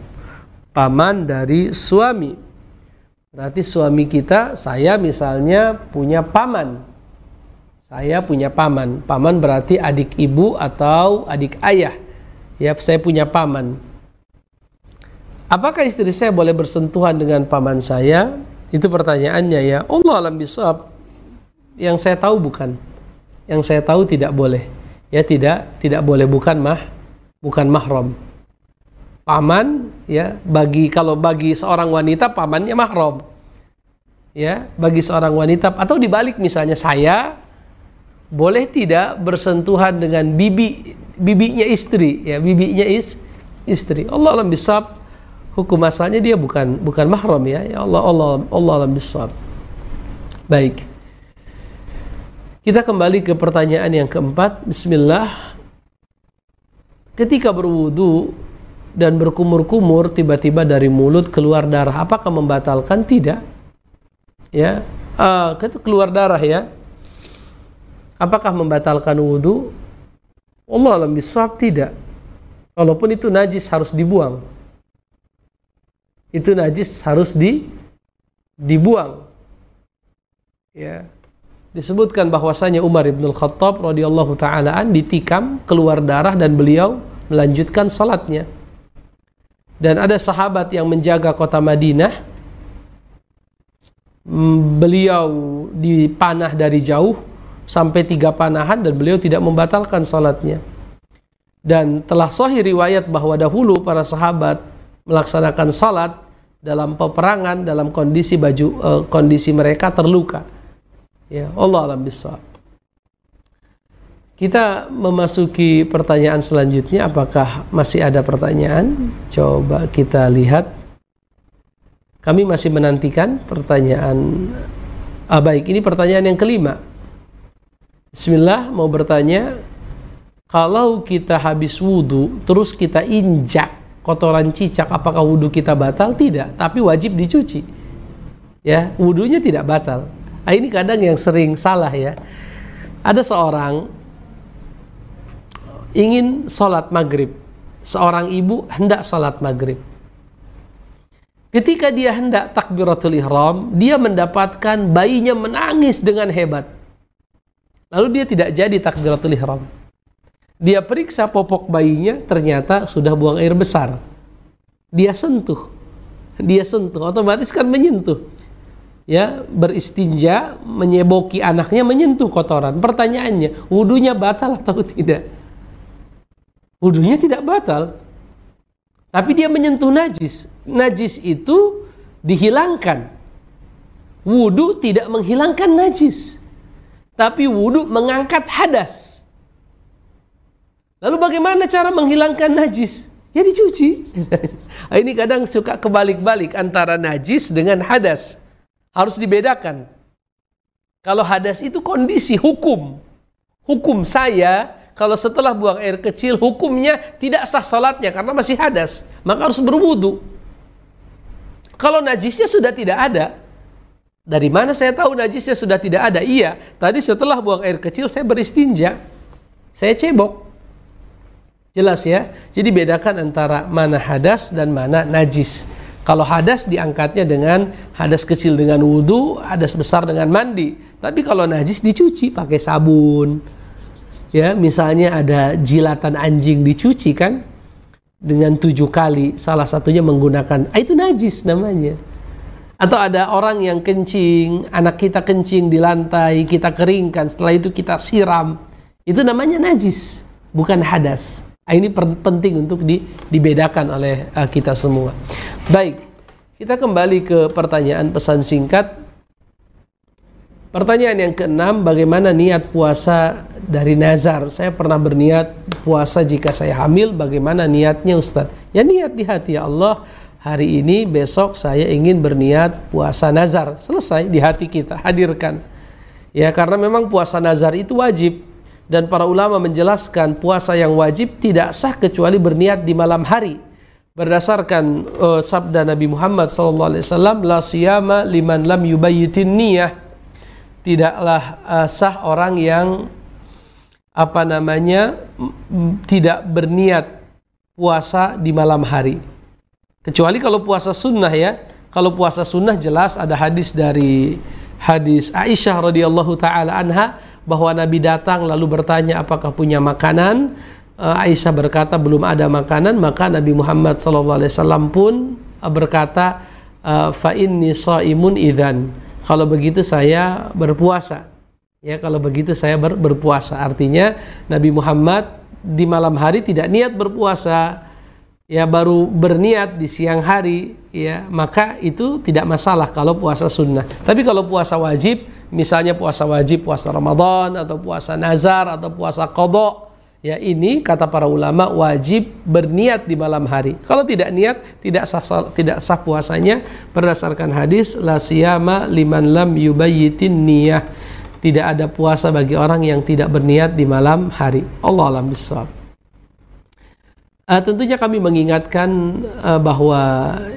Paman dari suami. Berarti suami kita, saya misalnya punya paman. Saya punya paman. Paman berarti adik ibu atau adik ayah. Ya, saya punya paman. Apakah istri saya boleh bersentuhan dengan paman saya? Itu pertanyaannya ya. Allah alam bisab. Yang saya tahu bukan. Yang saya tahu tidak boleh. Ya tidak, tidak boleh bukan mah bukan mahram. Paman ya bagi kalau bagi seorang wanita pamannya mahram. Ya, bagi seorang wanita atau dibalik misalnya saya boleh tidak bersentuhan dengan bibi bibinya istri ya bibinya is istri Allah alam bisab hukum asalnya dia bukan bukan mahram ya. Ya Allah Allah Allah alam bisawab. Baik. Kita kembali ke pertanyaan yang keempat. Bismillah. Ketika berwudu dan berkumur-kumur tiba-tiba dari mulut keluar darah, apakah membatalkan? Tidak. Ya, uh, keluar darah ya. Apakah membatalkan wudu? Allah alam bisawab tidak. Walaupun itu najis harus dibuang itu najis harus di dibuang. Ya. Disebutkan bahwasanya Umar bin Khattab radhiyallahu taalaan ditikam keluar darah dan beliau melanjutkan salatnya. Dan ada sahabat yang menjaga kota Madinah. Mm, beliau dipanah dari jauh sampai tiga panahan dan beliau tidak membatalkan salatnya. Dan telah sahih riwayat bahwa dahulu para sahabat melaksanakan salat dalam peperangan dalam kondisi baju uh, kondisi mereka terluka. Ya, Allah alam bisawab. Kita memasuki pertanyaan selanjutnya apakah masih ada pertanyaan? Coba kita lihat. Kami masih menantikan pertanyaan ah, baik, ini pertanyaan yang kelima. Bismillah mau bertanya kalau kita habis wudhu terus kita injak kotoran cicak apakah wudhu kita batal tidak tapi wajib dicuci ya wudhunya tidak batal nah, ini kadang yang sering salah ya ada seorang ingin sholat maghrib seorang ibu hendak sholat maghrib ketika dia hendak takbiratul ihram dia mendapatkan bayinya menangis dengan hebat lalu dia tidak jadi takbiratul ihram dia periksa popok bayinya, ternyata sudah buang air besar. Dia sentuh. Dia sentuh, otomatis kan menyentuh. Ya, beristinja, menyeboki anaknya, menyentuh kotoran. Pertanyaannya, wudhunya batal atau tidak? Wudhunya tidak batal. Tapi dia menyentuh najis. Najis itu dihilangkan. Wudhu tidak menghilangkan najis. Tapi wudhu mengangkat hadas Lalu bagaimana cara menghilangkan najis? Ya dicuci. (laughs) ini kadang suka kebalik-balik antara najis dengan hadas. Harus dibedakan. Kalau hadas itu kondisi hukum. Hukum saya kalau setelah buang air kecil hukumnya tidak sah salatnya karena masih hadas, maka harus berwudu. Kalau najisnya sudah tidak ada, dari mana saya tahu najisnya sudah tidak ada? Iya, tadi setelah buang air kecil saya beristinja. Saya cebok. Jelas ya? Jadi bedakan antara mana hadas dan mana najis. Kalau hadas diangkatnya dengan hadas kecil dengan wudhu, hadas besar dengan mandi. Tapi kalau najis dicuci pakai sabun. Ya, misalnya ada jilatan anjing dicuci kan dengan tujuh kali, salah satunya menggunakan, ah, itu najis namanya. Atau ada orang yang kencing, anak kita kencing di lantai, kita keringkan, setelah itu kita siram. Itu namanya najis, bukan hadas. Ah, ini penting untuk di, dibedakan oleh uh, kita semua. Baik, kita kembali ke pertanyaan pesan singkat. Pertanyaan yang keenam, bagaimana niat puasa dari nazar? Saya pernah berniat puasa jika saya hamil, bagaimana niatnya Ustadz? Ya niat di hati ya Allah, hari ini besok saya ingin berniat puasa nazar. Selesai di hati kita, hadirkan. Ya karena memang puasa nazar itu wajib, dan para ulama menjelaskan puasa yang wajib tidak sah kecuali berniat di malam hari berdasarkan uh, sabda Nabi Muhammad sallallahu alaihi wasallam la siyama liman lam yubayyitin niyah tidaklah uh, sah orang yang apa namanya tidak berniat puasa di malam hari kecuali kalau puasa sunnah ya kalau puasa sunnah jelas ada hadis dari hadis Aisyah radhiyallahu taala anha bahwa Nabi datang lalu bertanya apakah punya makanan. Eh, Aisyah berkata belum ada makanan, maka Nabi Muhammad SAW pun berkata eh, fa inni saimun idan Kalau begitu saya berpuasa. Ya, kalau begitu saya ber, berpuasa. Artinya Nabi Muhammad di malam hari tidak niat berpuasa. Ya, baru berniat di siang hari, ya, maka itu tidak masalah kalau puasa sunnah. Tapi kalau puasa wajib misalnya puasa wajib, puasa Ramadan atau puasa nazar atau puasa kodok ya ini kata para ulama wajib berniat di malam hari. Kalau tidak niat tidak sah, tidak sah puasanya berdasarkan hadis la siyama liman lam yubayyitin niyah. Tidak ada puasa bagi orang yang tidak berniat di malam hari. Allah alam bisawab. Uh, eh, tentunya kami mengingatkan uh, bahwa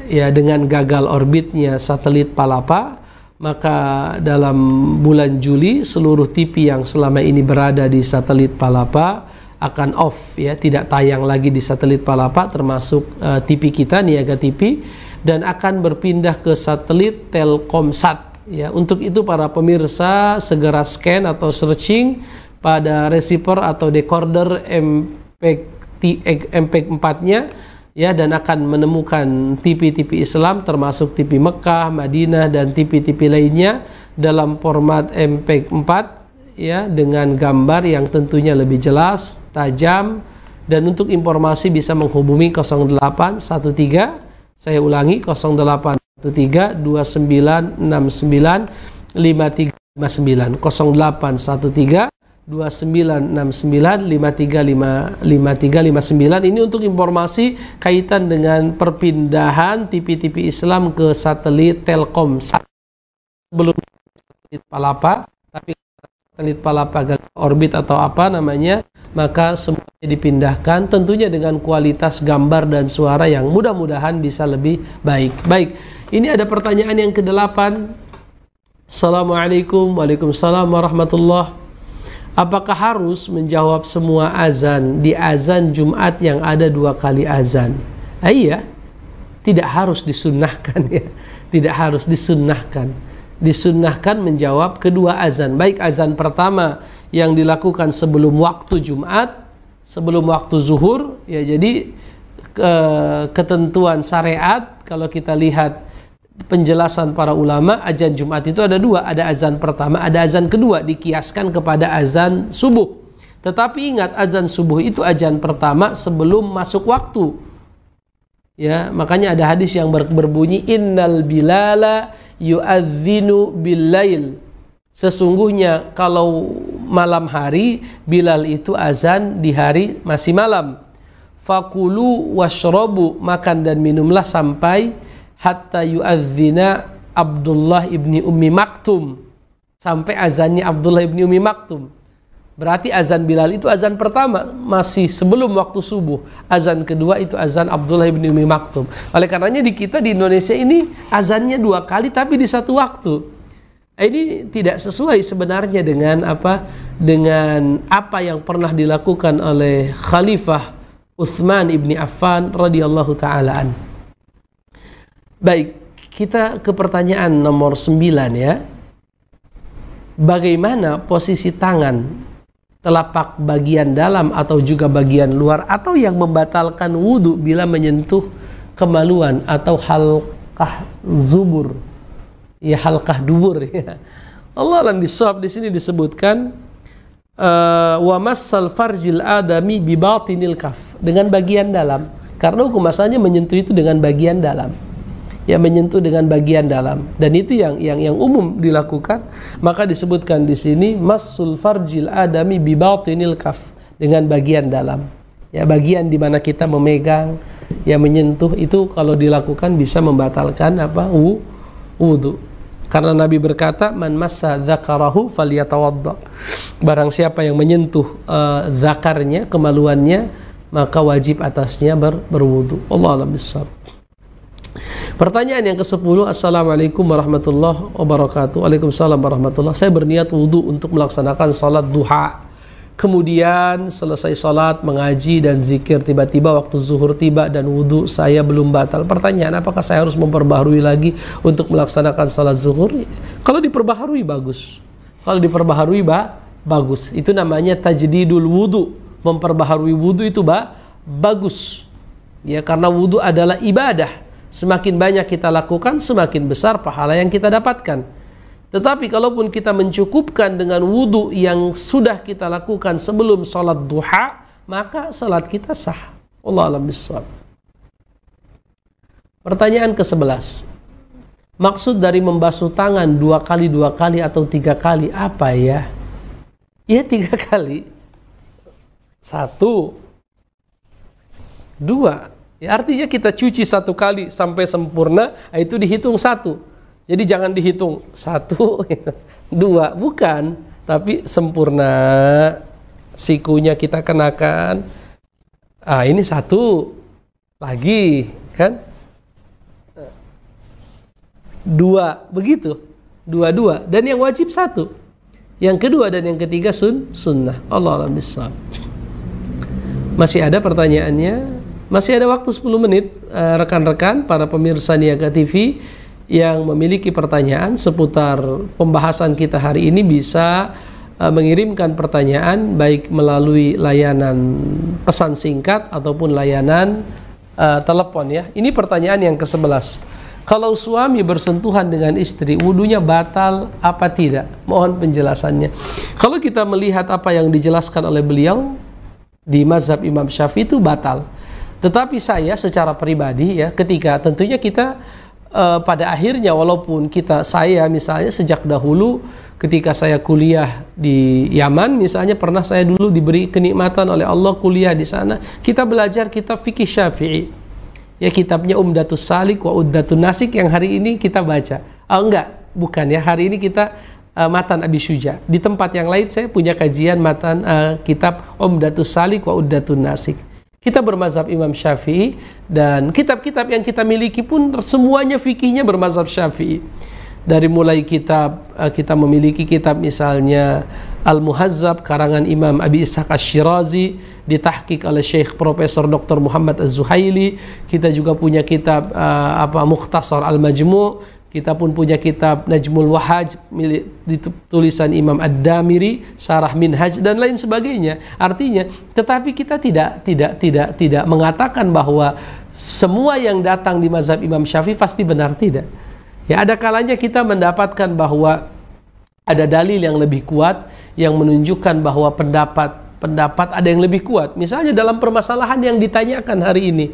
ya dengan gagal orbitnya satelit Palapa maka dalam bulan Juli seluruh TV yang selama ini berada di satelit Palapa akan off ya tidak tayang lagi di satelit Palapa termasuk uh, eh, TV kita Niaga TV dan akan berpindah ke satelit Telkomsat ya untuk itu para pemirsa segera scan atau searching pada receiver atau decoder MP MP4-nya ya dan akan menemukan TV-TV Islam termasuk TV Mekah, Madinah dan TV-TV lainnya dalam format MP4 ya dengan gambar yang tentunya lebih jelas, tajam dan untuk informasi bisa menghubungi 0813 saya ulangi 0813 2969 5359 0813 2969535559 ini untuk informasi kaitan dengan perpindahan TV-TV Islam ke satelit Telkom sebelum satelit Palapa tapi satelit Palapa gagal orbit atau apa namanya maka semuanya dipindahkan tentunya dengan kualitas gambar dan suara yang mudah-mudahan bisa lebih baik baik ini ada pertanyaan yang kedelapan Assalamualaikum Waalaikumsalam Warahmatullahi Apakah harus menjawab semua azan di azan Jumat yang ada dua kali azan? Ah, iya, tidak harus disunahkan (laughs) ya, tidak harus disunahkan. Disunahkan menjawab kedua azan, baik azan pertama yang dilakukan sebelum waktu Jumat, sebelum waktu zuhur, ya jadi eh, ketentuan syariat kalau kita lihat penjelasan para ulama azan Jumat itu ada dua, ada azan pertama, ada azan kedua dikiaskan kepada azan subuh. Tetapi ingat azan subuh itu azan pertama sebelum masuk waktu. Ya, makanya ada hadis yang ber berbunyi innal bilala yu'adzinu billail. Sesungguhnya kalau malam hari Bilal itu azan di hari masih malam. Fakulu washrobu makan dan minumlah sampai hatta yu'adzina Abdullah ibni Ummi Maktum sampai azannya Abdullah ibni Ummi Maktum berarti azan Bilal itu azan pertama masih sebelum waktu subuh azan kedua itu azan Abdullah ibni Ummi Maktum oleh karenanya di kita di Indonesia ini azannya dua kali tapi di satu waktu ini tidak sesuai sebenarnya dengan apa dengan apa yang pernah dilakukan oleh Khalifah Uthman ibni Affan radhiyallahu taalaan. Baik, kita ke pertanyaan nomor 9 ya. Bagaimana posisi tangan telapak bagian dalam atau juga bagian luar atau yang membatalkan wudhu bila menyentuh kemaluan atau halkah zubur ya halkah dubur ya. Allah alam bisawab di sini disebutkan eh, wa massal farjil adami bi batinil kaf dengan bagian dalam karena hukum asalnya menyentuh itu dengan bagian dalam ya menyentuh dengan bagian dalam dan itu yang yang yang umum dilakukan maka disebutkan di sini masul farjil adami bibatinil kaf dengan bagian dalam ya bagian di mana kita memegang ya menyentuh itu kalau dilakukan bisa membatalkan apa wudu karena Nabi berkata man massa dzakarahu falyatawadda. Barang siapa yang menyentuh uh, zakarnya, kemaluannya, maka wajib atasnya ber, berwudu. Allah alam Pertanyaan yang ke-10 Assalamualaikum warahmatullahi wabarakatuh Waalaikumsalam warahmatullahi Saya berniat wudhu untuk melaksanakan salat duha Kemudian selesai salat, mengaji dan zikir Tiba-tiba waktu zuhur tiba dan wudhu saya belum batal Pertanyaan apakah saya harus memperbaharui lagi untuk melaksanakan salat zuhur? Kalau diperbaharui bagus Kalau diperbaharui ba, bagus Itu namanya tajdidul wudhu Memperbaharui wudhu itu ba, bagus Ya karena wudhu adalah ibadah Semakin banyak kita lakukan, semakin besar pahala yang kita dapatkan. Tetapi kalaupun kita mencukupkan dengan wudhu yang sudah kita lakukan sebelum sholat duha, maka sholat kita sah. Allah alam bisawab. Pertanyaan ke-11. Maksud dari membasuh tangan dua kali, dua kali, atau tiga kali apa ya? Ya tiga kali. Satu. Dua Ya, artinya kita cuci satu kali sampai sempurna, ah, itu dihitung satu. Jadi jangan dihitung satu, (laughs) dua, bukan. Tapi sempurna, sikunya kita kenakan. Ah, ini satu, lagi, kan? Dua, begitu. Dua-dua. Dan yang wajib satu. Yang kedua dan yang ketiga sun, sunnah. Allah Allah Masih ada pertanyaannya? Masih ada waktu 10 menit eh, rekan-rekan para pemirsa Niaga TV yang memiliki pertanyaan seputar pembahasan kita hari ini bisa eh, mengirimkan pertanyaan baik melalui layanan pesan singkat ataupun layanan uh, telepon ya. Ini pertanyaan yang ke-11. Kalau suami bersentuhan dengan istri, wudhunya batal apa tidak? Mohon penjelasannya. Kalau kita melihat apa yang dijelaskan oleh beliau di mazhab Imam Syafi'i itu batal tetapi saya secara pribadi ya ketika tentunya kita uh, pada akhirnya walaupun kita saya misalnya sejak dahulu ketika saya kuliah di Yaman misalnya pernah saya dulu diberi kenikmatan oleh Allah kuliah di sana kita belajar kitab fikih Syafi'i ya kitabnya Umdatus Salik wa Uddatun Nasik yang hari ini kita baca. Oh enggak, bukan ya. Hari ini kita uh, matan Abi Syuja. Di tempat yang lain saya punya kajian matan uh, kitab Umdatus Salik wa Uddatun Nasik. Kita bermazhab Imam Syafi'i dan kitab-kitab yang kita miliki pun semuanya fikihnya bermazhab Syafi'i. Dari mulai kitab eh, kita memiliki kitab misalnya Al-Muhazzab karangan Imam Abi Ishaq Asy-Syirazi ditahkik oleh Syekh Profesor Dr. Muhammad Az-Zuhaili. Kita juga punya kitab eh, apa Mukhtasar Al-Majmu' Kita pun punya kitab Najmul Wahaj milik tulisan Imam Ad-Damiri, Sarah Minhaj dan lain sebagainya. Artinya, tetapi kita tidak tidak tidak tidak mengatakan bahwa semua yang datang di mazhab Imam Syafi'i pasti benar tidak. Ya ada kalanya kita mendapatkan bahwa ada dalil yang lebih kuat yang menunjukkan bahwa pendapat pendapat ada yang lebih kuat. Misalnya dalam permasalahan yang ditanyakan hari ini,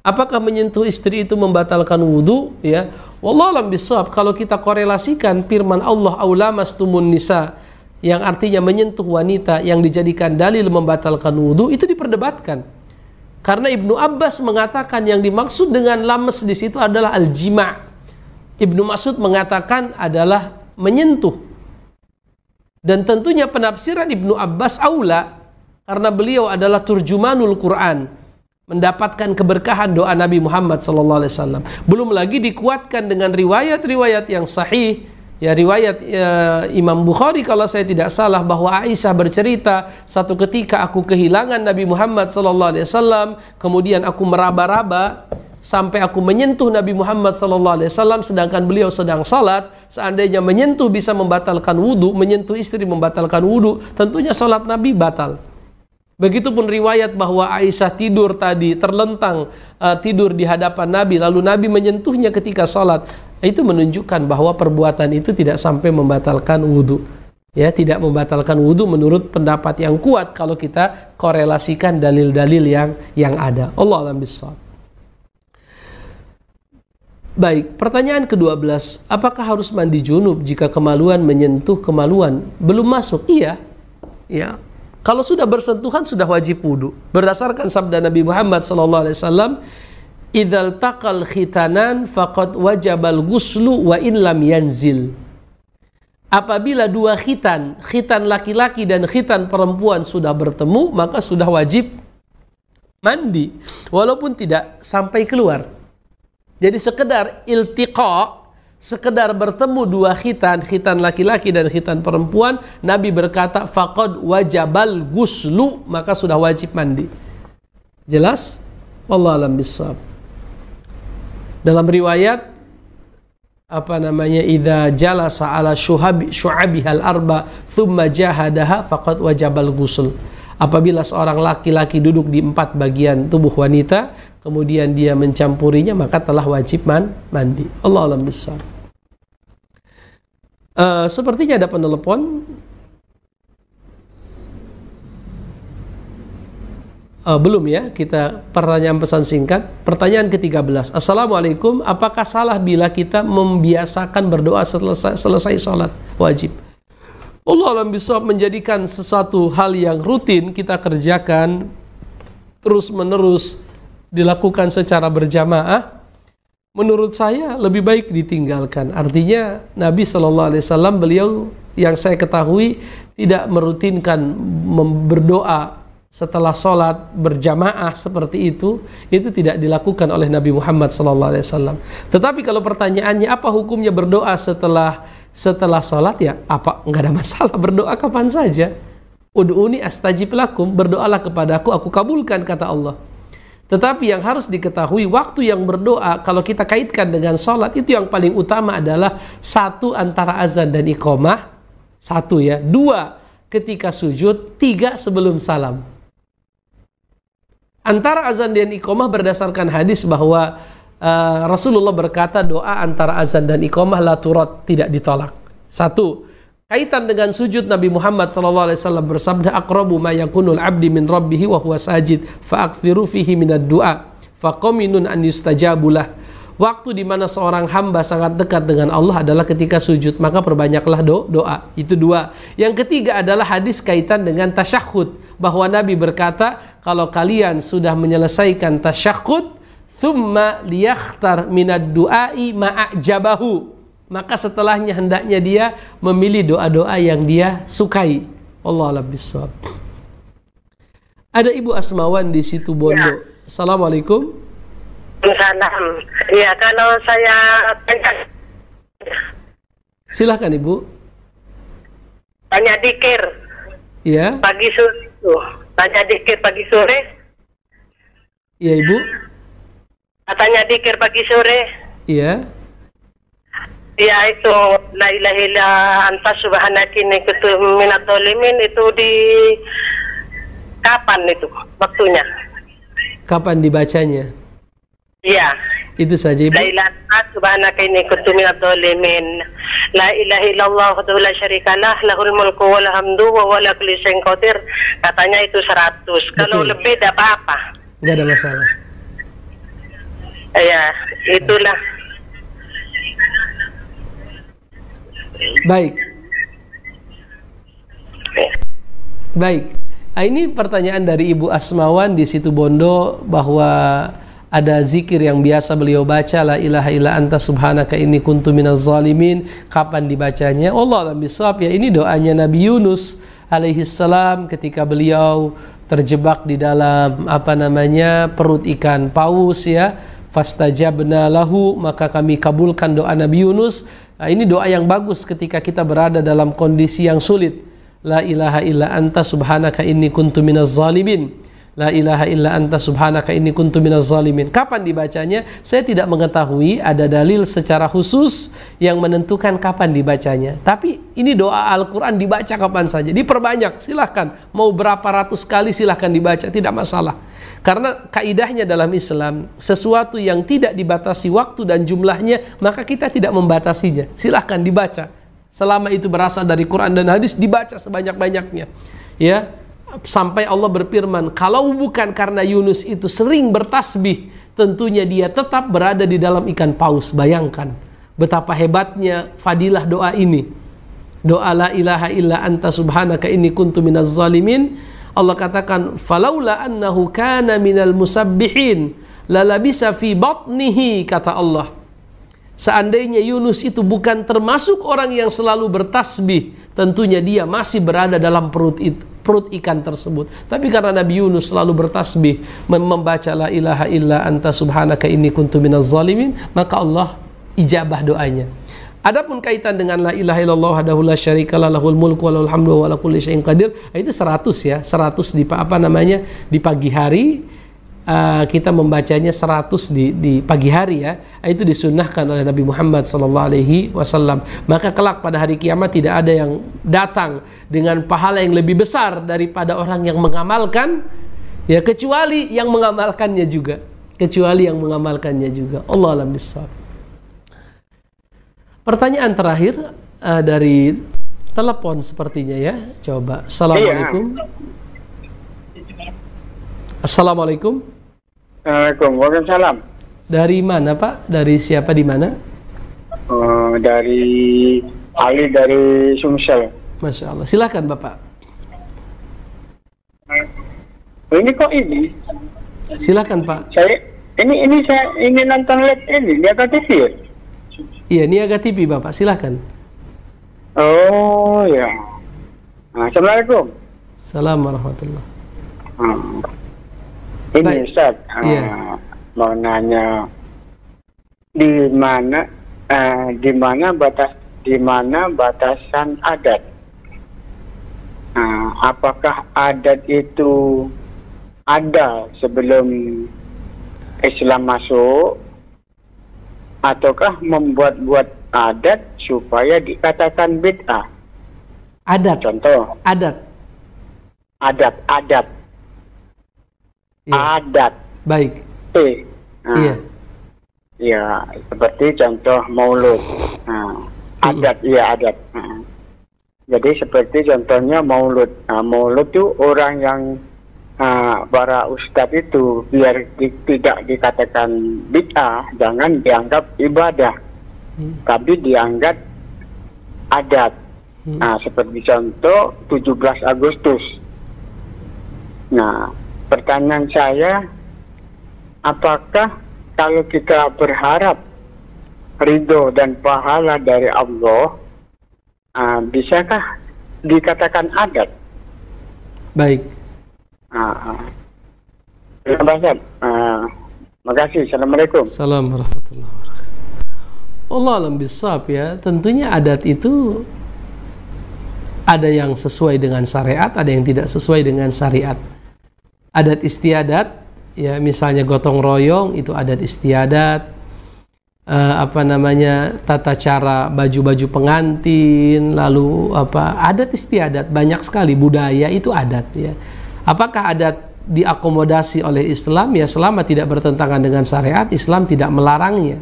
apakah menyentuh istri itu membatalkan wudhu? Ya, Wallahualam bisawab kalau kita korelasikan firman Allah aulamastumun nisa yang artinya menyentuh wanita yang dijadikan dalil membatalkan wudhu itu diperdebatkan. Karena Ibnu Abbas mengatakan yang dimaksud dengan lames di situ adalah al-jima. Ibnu Mas'ud mengatakan adalah menyentuh. Dan tentunya penafsiran Ibnu Abbas aula karena beliau adalah turjumanul Quran mendapatkan keberkahan doa Nabi Muhammad sallallahu alaihi wasallam. Belum lagi dikuatkan dengan riwayat-riwayat yang sahih ya riwayat ya, Imam Bukhari kalau saya tidak salah bahwa Aisyah bercerita satu ketika aku kehilangan Nabi Muhammad sallallahu alaihi wasallam, kemudian aku meraba-raba sampai aku menyentuh Nabi Muhammad sallallahu alaihi wasallam sedangkan beliau sedang salat, seandainya menyentuh bisa membatalkan wudu, menyentuh istri membatalkan wudu, tentunya salat Nabi batal. Begitupun riwayat bahwa Aisyah tidur tadi terlentang uh, tidur di hadapan Nabi lalu Nabi menyentuhnya ketika salat itu menunjukkan bahwa perbuatan itu tidak sampai membatalkan wudhu ya tidak membatalkan wudhu menurut pendapat yang kuat kalau kita korelasikan dalil-dalil yang yang ada Allah alam bisawab Baik, pertanyaan ke-12, apakah harus mandi junub jika kemaluan menyentuh kemaluan? Belum masuk. Iya. Ya, kalau sudah bersentuhan sudah wajib wudhu. Berdasarkan sabda Nabi Muhammad sallallahu alaihi wasallam, "Idzal taqal khitanan faqad wajabal ghuslu wa in lam yanzil." Apabila dua khitan, khitan laki-laki dan khitan perempuan sudah bertemu, maka sudah wajib mandi walaupun tidak sampai keluar. Jadi sekedar iltiqa sekedar bertemu dua khitan, khitan laki-laki dan khitan perempuan, Nabi berkata, fakod wajabal guslu, maka sudah wajib mandi. Jelas? Allah alam bisab. Dalam riwayat, apa namanya, idha jala sa'ala syuhabi, hal arba, thumma jahadaha, faqad wajabal gusul. Apabila seorang laki-laki duduk di empat bagian tubuh wanita, kemudian dia mencampurinya, maka telah wajib mandi. Allah alam bisab. Uh, sepertinya ada penelepon. Uh, belum ya, kita pertanyaan pesan singkat. Pertanyaan ke-13. Assalamualaikum, apakah salah bila kita membiasakan berdoa selesai, selesai sholat wajib? Allah alam bisa menjadikan sesuatu hal yang rutin kita kerjakan terus menerus dilakukan secara berjamaah menurut saya lebih baik ditinggalkan. Artinya Nabi Shallallahu Alaihi Wasallam beliau yang saya ketahui tidak merutinkan berdoa setelah sholat berjamaah seperti itu itu tidak dilakukan oleh Nabi Muhammad Shallallahu Alaihi Wasallam. Tetapi kalau pertanyaannya apa hukumnya berdoa setelah setelah sholat ya apa nggak ada masalah berdoa kapan saja. Uduuni astajib lakum berdoalah kepadaku aku kabulkan kata Allah. Tetapi yang harus diketahui waktu yang berdoa kalau kita kaitkan dengan sholat itu yang paling utama adalah satu antara azan dan iqomah satu ya dua ketika sujud tiga sebelum salam antara azan dan iqomah berdasarkan hadis bahwa uh, Rasulullah berkata doa antara azan dan iqomah laturat tidak ditolak satu Kaitan dengan sujud Nabi Muhammad sallallahu alaihi wasallam bersabda aqrabu ma yakunul abdi min rabbih wa huwa sajid fa akthiru fihi minad du'a fa qaminun an yustajabulah. Waktu di mana seorang hamba sangat dekat dengan Allah adalah ketika sujud, maka perbanyaklah do doa. Itu dua. Yang ketiga adalah hadis kaitan dengan tasyahud bahwa Nabi berkata, "Kalau kalian sudah menyelesaikan tasyahud, thumma liyakhtar minad du'ai ma'ajabahu." maka setelahnya hendaknya dia memilih doa-doa yang dia sukai. Allah lebih Ada Ibu Asmawan di situ Bondo. Ya. Assalamualaikum. Salam. Ya kalau saya silahkan Ibu. Tanya dikir. Ya. Pagi sore. Tanya dikir pagi sore. Iya Ibu. Katanya dikir pagi sore. Iya. Ya itu la ilaha illa anta subhanaka itu minatolimin itu di kapan itu waktunya? Kapan dibacanya? Iya. Itu saja Ibu. La ilaha illa subhanaka itu minatolimin. La ilaha illallah wahdahu la syarikalah lahul mulku wal hamdu wa Katanya itu seratus Kalau lebih tidak apa-apa. Tidak ada masalah. Iya, itulah. Baik. Baik. Nah, ini pertanyaan dari Ibu Asmawan di situ Bondo bahwa ada zikir yang biasa beliau baca la ilaha illa anta subhanaka inni kuntu minaz zalimin kapan dibacanya Allah alam bisawab ya ini doanya Nabi Yunus alaihi salam ketika beliau terjebak di dalam apa namanya perut ikan paus ya fastajabna lahu maka kami kabulkan doa Nabi Yunus Nah, ini doa yang bagus ketika kita berada dalam kondisi yang sulit. La ilaha illa anta subhanaka inni kuntu minaz zalimin. La ilaha illa anta subhanaka inni kuntu minaz zalimin. Kapan dibacanya? Saya tidak mengetahui ada dalil secara khusus yang menentukan kapan dibacanya. Tapi ini doa Al-Qur'an dibaca kapan saja. Diperbanyak, silahkan. Mau berapa ratus kali silahkan dibaca, tidak masalah. Karena kaidahnya dalam Islam, sesuatu yang tidak dibatasi waktu dan jumlahnya, maka kita tidak membatasinya. Silahkan dibaca. Selama itu berasal dari Quran dan hadis, dibaca sebanyak-banyaknya. Ya, sampai Allah berfirman, kalau bukan karena Yunus itu sering bertasbih, tentunya dia tetap berada di dalam ikan paus. Bayangkan betapa hebatnya fadilah doa ini. Doa la ilaha illa anta subhanaka inni kuntu minaz zalimin Allah katakan falaula annahu kana minal musabbihin lalabisa fi batnihi kata Allah Seandainya Yunus itu bukan termasuk orang yang selalu bertasbih, tentunya dia masih berada dalam perut itu perut ikan tersebut. Tapi karena Nabi Yunus selalu bertasbih membaca la ilaha illa anta subhanaka inni kuntu minaz zalimin, maka Allah ijabah doanya. Adapun kaitan dengan la ilaha illallah wahdahu la syarikalah lahul mulku walahul hamdu wa la kulli syai'in qadir ah, itu 100 ya 100 di apa namanya di pagi hari uh, kita membacanya 100 di, di pagi hari ya ah, itu disunnahkan oleh Nabi Muhammad Sallallahu Alaihi Wasallam maka kelak pada hari kiamat tidak ada yang datang dengan pahala yang lebih besar daripada orang yang mengamalkan ya kecuali yang mengamalkannya juga kecuali yang mengamalkannya juga Allah alam bisawab Pertanyaan terakhir uh, dari telepon sepertinya ya. Coba. Iya. Assalamualaikum. Assalamualaikum. Waalaikumsalam. Dari mana Pak? Dari siapa di mana? Uh, dari Ali dari Sumsel. Masya Allah. Silakan Bapak. Eh, ini kok ini? Silakan Pak. Saya ini ini saya ingin nonton live ini lihat TV. Ya? Iya, Niaga TV Bapak, silahkan. Oh, ya. Assalamualaikum. Assalamualaikum warahmatullahi hmm. Ini Baik. Ustaz, iya. uh, mau nanya di mana uh, di mana batas di mana batasan adat? Uh, apakah adat itu ada sebelum Islam masuk ataukah membuat-buat adat supaya dikatakan bid'ah? Adat. Contoh. Adat. Adat, adat. Ya. Adat. Baik. T. Nah. Iya. iya seperti contoh maulud. Nah, adat, iya adat. Nah. Jadi seperti contohnya maulud. Nah, maulud itu orang yang uh, para ustadz itu biar di, tidak dikatakan bid'ah, jangan dianggap ibadah, hmm. tapi dianggap adat. Hmm. Nah, seperti contoh 17 Agustus. Nah, pertanyaan saya, apakah kalau kita berharap ridho dan pahala dari Allah, uh, bisakah dikatakan adat? Baik. Ah, ah. terima kasih. Ah, makasih. Assalamualaikum. Assalamualaikum warahmatullahi wabarakatuh. Allah alam bisab ya. Tentunya adat itu ada yang sesuai dengan syariat, ada yang tidak sesuai dengan syariat. Adat istiadat, ya misalnya gotong royong itu adat istiadat. Uh, apa namanya tata cara baju-baju pengantin, lalu apa adat istiadat banyak sekali budaya itu adat ya. Apakah ada diakomodasi oleh Islam? Ya selama tidak bertentangan dengan syariat, Islam tidak melarangnya.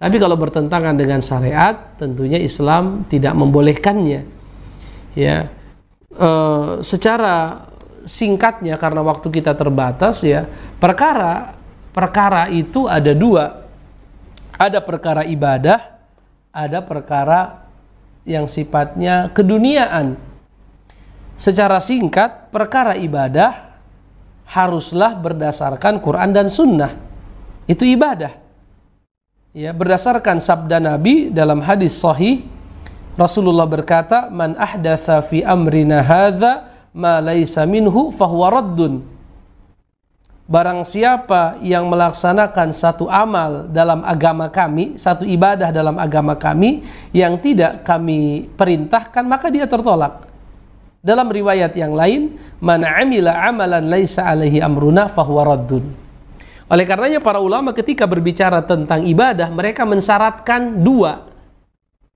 Tapi kalau bertentangan dengan syariat, tentunya Islam tidak membolehkannya. Ya, e, secara singkatnya karena waktu kita terbatas ya, perkara perkara itu ada dua. Ada perkara ibadah, ada perkara yang sifatnya keduniaan Secara singkat, perkara ibadah haruslah berdasarkan Quran dan Sunnah. Itu ibadah. Ya, berdasarkan sabda Nabi dalam hadis sahih, Rasulullah berkata, "Man ahdatha fi amrina hadza ma laisa minhu fahuwa raddun." Barang siapa yang melaksanakan satu amal dalam agama kami, satu ibadah dalam agama kami yang tidak kami perintahkan, maka dia tertolak. Dalam riwayat yang lain, mana amila amalan laisa alaihi amruna fahuwa raddun. Oleh karenanya para ulama ketika berbicara tentang ibadah, mereka mensyaratkan dua,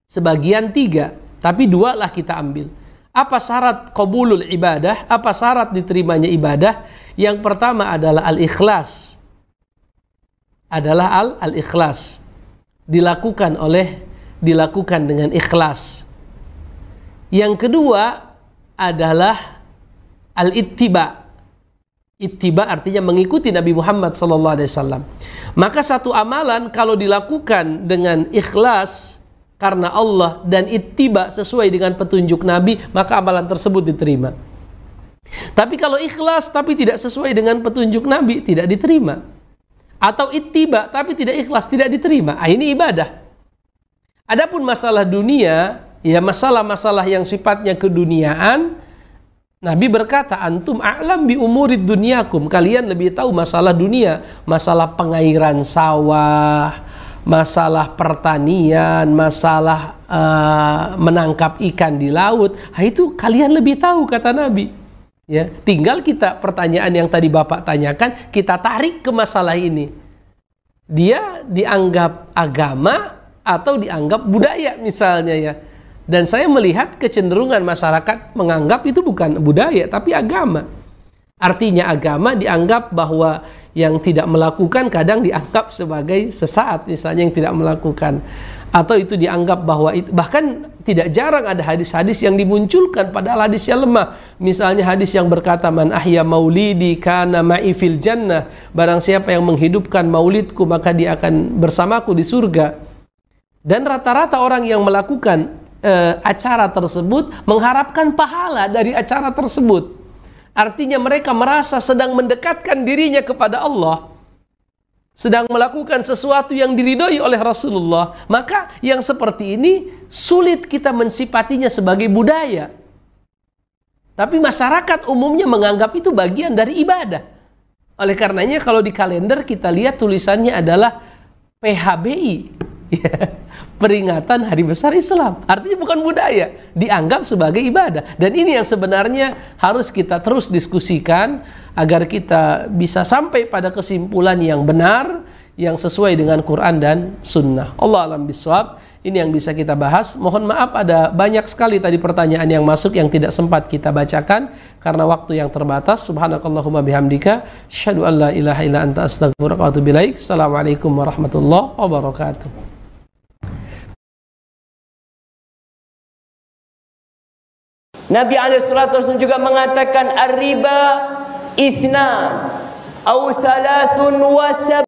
sebagian tiga, tapi dua lah kita ambil. Apa syarat qabulul ibadah? Apa syarat diterimanya ibadah? Yang pertama adalah al-ikhlas. Adalah al-ikhlas. Dilakukan oleh dilakukan dengan ikhlas. Yang kedua adalah al-ittiba. Ittiba artinya mengikuti Nabi Muhammad sallallahu alaihi wasallam. Maka satu amalan kalau dilakukan dengan ikhlas karena Allah dan ittiba sesuai dengan petunjuk Nabi, maka amalan tersebut diterima. Tapi kalau ikhlas tapi tidak sesuai dengan petunjuk Nabi, tidak diterima. Atau ittiba tapi tidak ikhlas, tidak diterima. Ah, ini ibadah. Adapun masalah dunia, ya masalah-masalah yang sifatnya keduniaan, Nabi berkata, antum a'lam bi umurid duniakum. Kalian lebih tahu masalah dunia, masalah pengairan sawah, masalah pertanian, masalah uh, menangkap ikan di laut. Nah, itu kalian lebih tahu kata Nabi. Ya, tinggal kita pertanyaan yang tadi Bapak tanyakan, kita tarik ke masalah ini. Dia dianggap agama atau dianggap budaya misalnya ya. Dan saya melihat kecenderungan masyarakat menganggap itu bukan budaya, tapi agama. Artinya agama dianggap bahwa yang tidak melakukan kadang dianggap sebagai sesaat misalnya yang tidak melakukan. Atau itu dianggap bahwa itu, bahkan tidak jarang ada hadis-hadis yang dimunculkan padahal hadisnya lemah. Misalnya hadis yang berkata man ahya maulidi kana ma'i fil jannah, barang siapa yang menghidupkan maulidku maka dia akan bersamaku di surga. Dan rata-rata orang yang melakukan e, acara tersebut mengharapkan pahala dari acara tersebut. Artinya mereka merasa sedang mendekatkan dirinya kepada Allah. Sedang melakukan sesuatu yang diridhoi oleh Rasulullah. Maka yang seperti ini sulit kita mensipatinya sebagai budaya. Tapi masyarakat umumnya menganggap itu bagian dari ibadah. Oleh karenanya kalau di kalender kita lihat tulisannya adalah PHBI, ya, peringatan hari besar Islam. Artinya bukan budaya, dianggap sebagai ibadah. Dan ini yang sebenarnya harus kita terus diskusikan agar kita bisa sampai pada kesimpulan yang benar, yang sesuai dengan Quran dan Sunnah. Allah alam biswab. Ini yang bisa kita bahas. Mohon maaf ada banyak sekali tadi pertanyaan yang masuk yang tidak sempat kita bacakan karena waktu yang terbatas. Subhanakallahumma bihamdika. Syahadu an la ilaha illa anta astagfirullahaladzim. Assalamualaikum warahmatullahi wabarakatuh. Nabi SAW juga mengatakan Ar-riba Ithnan Au thalathun wasab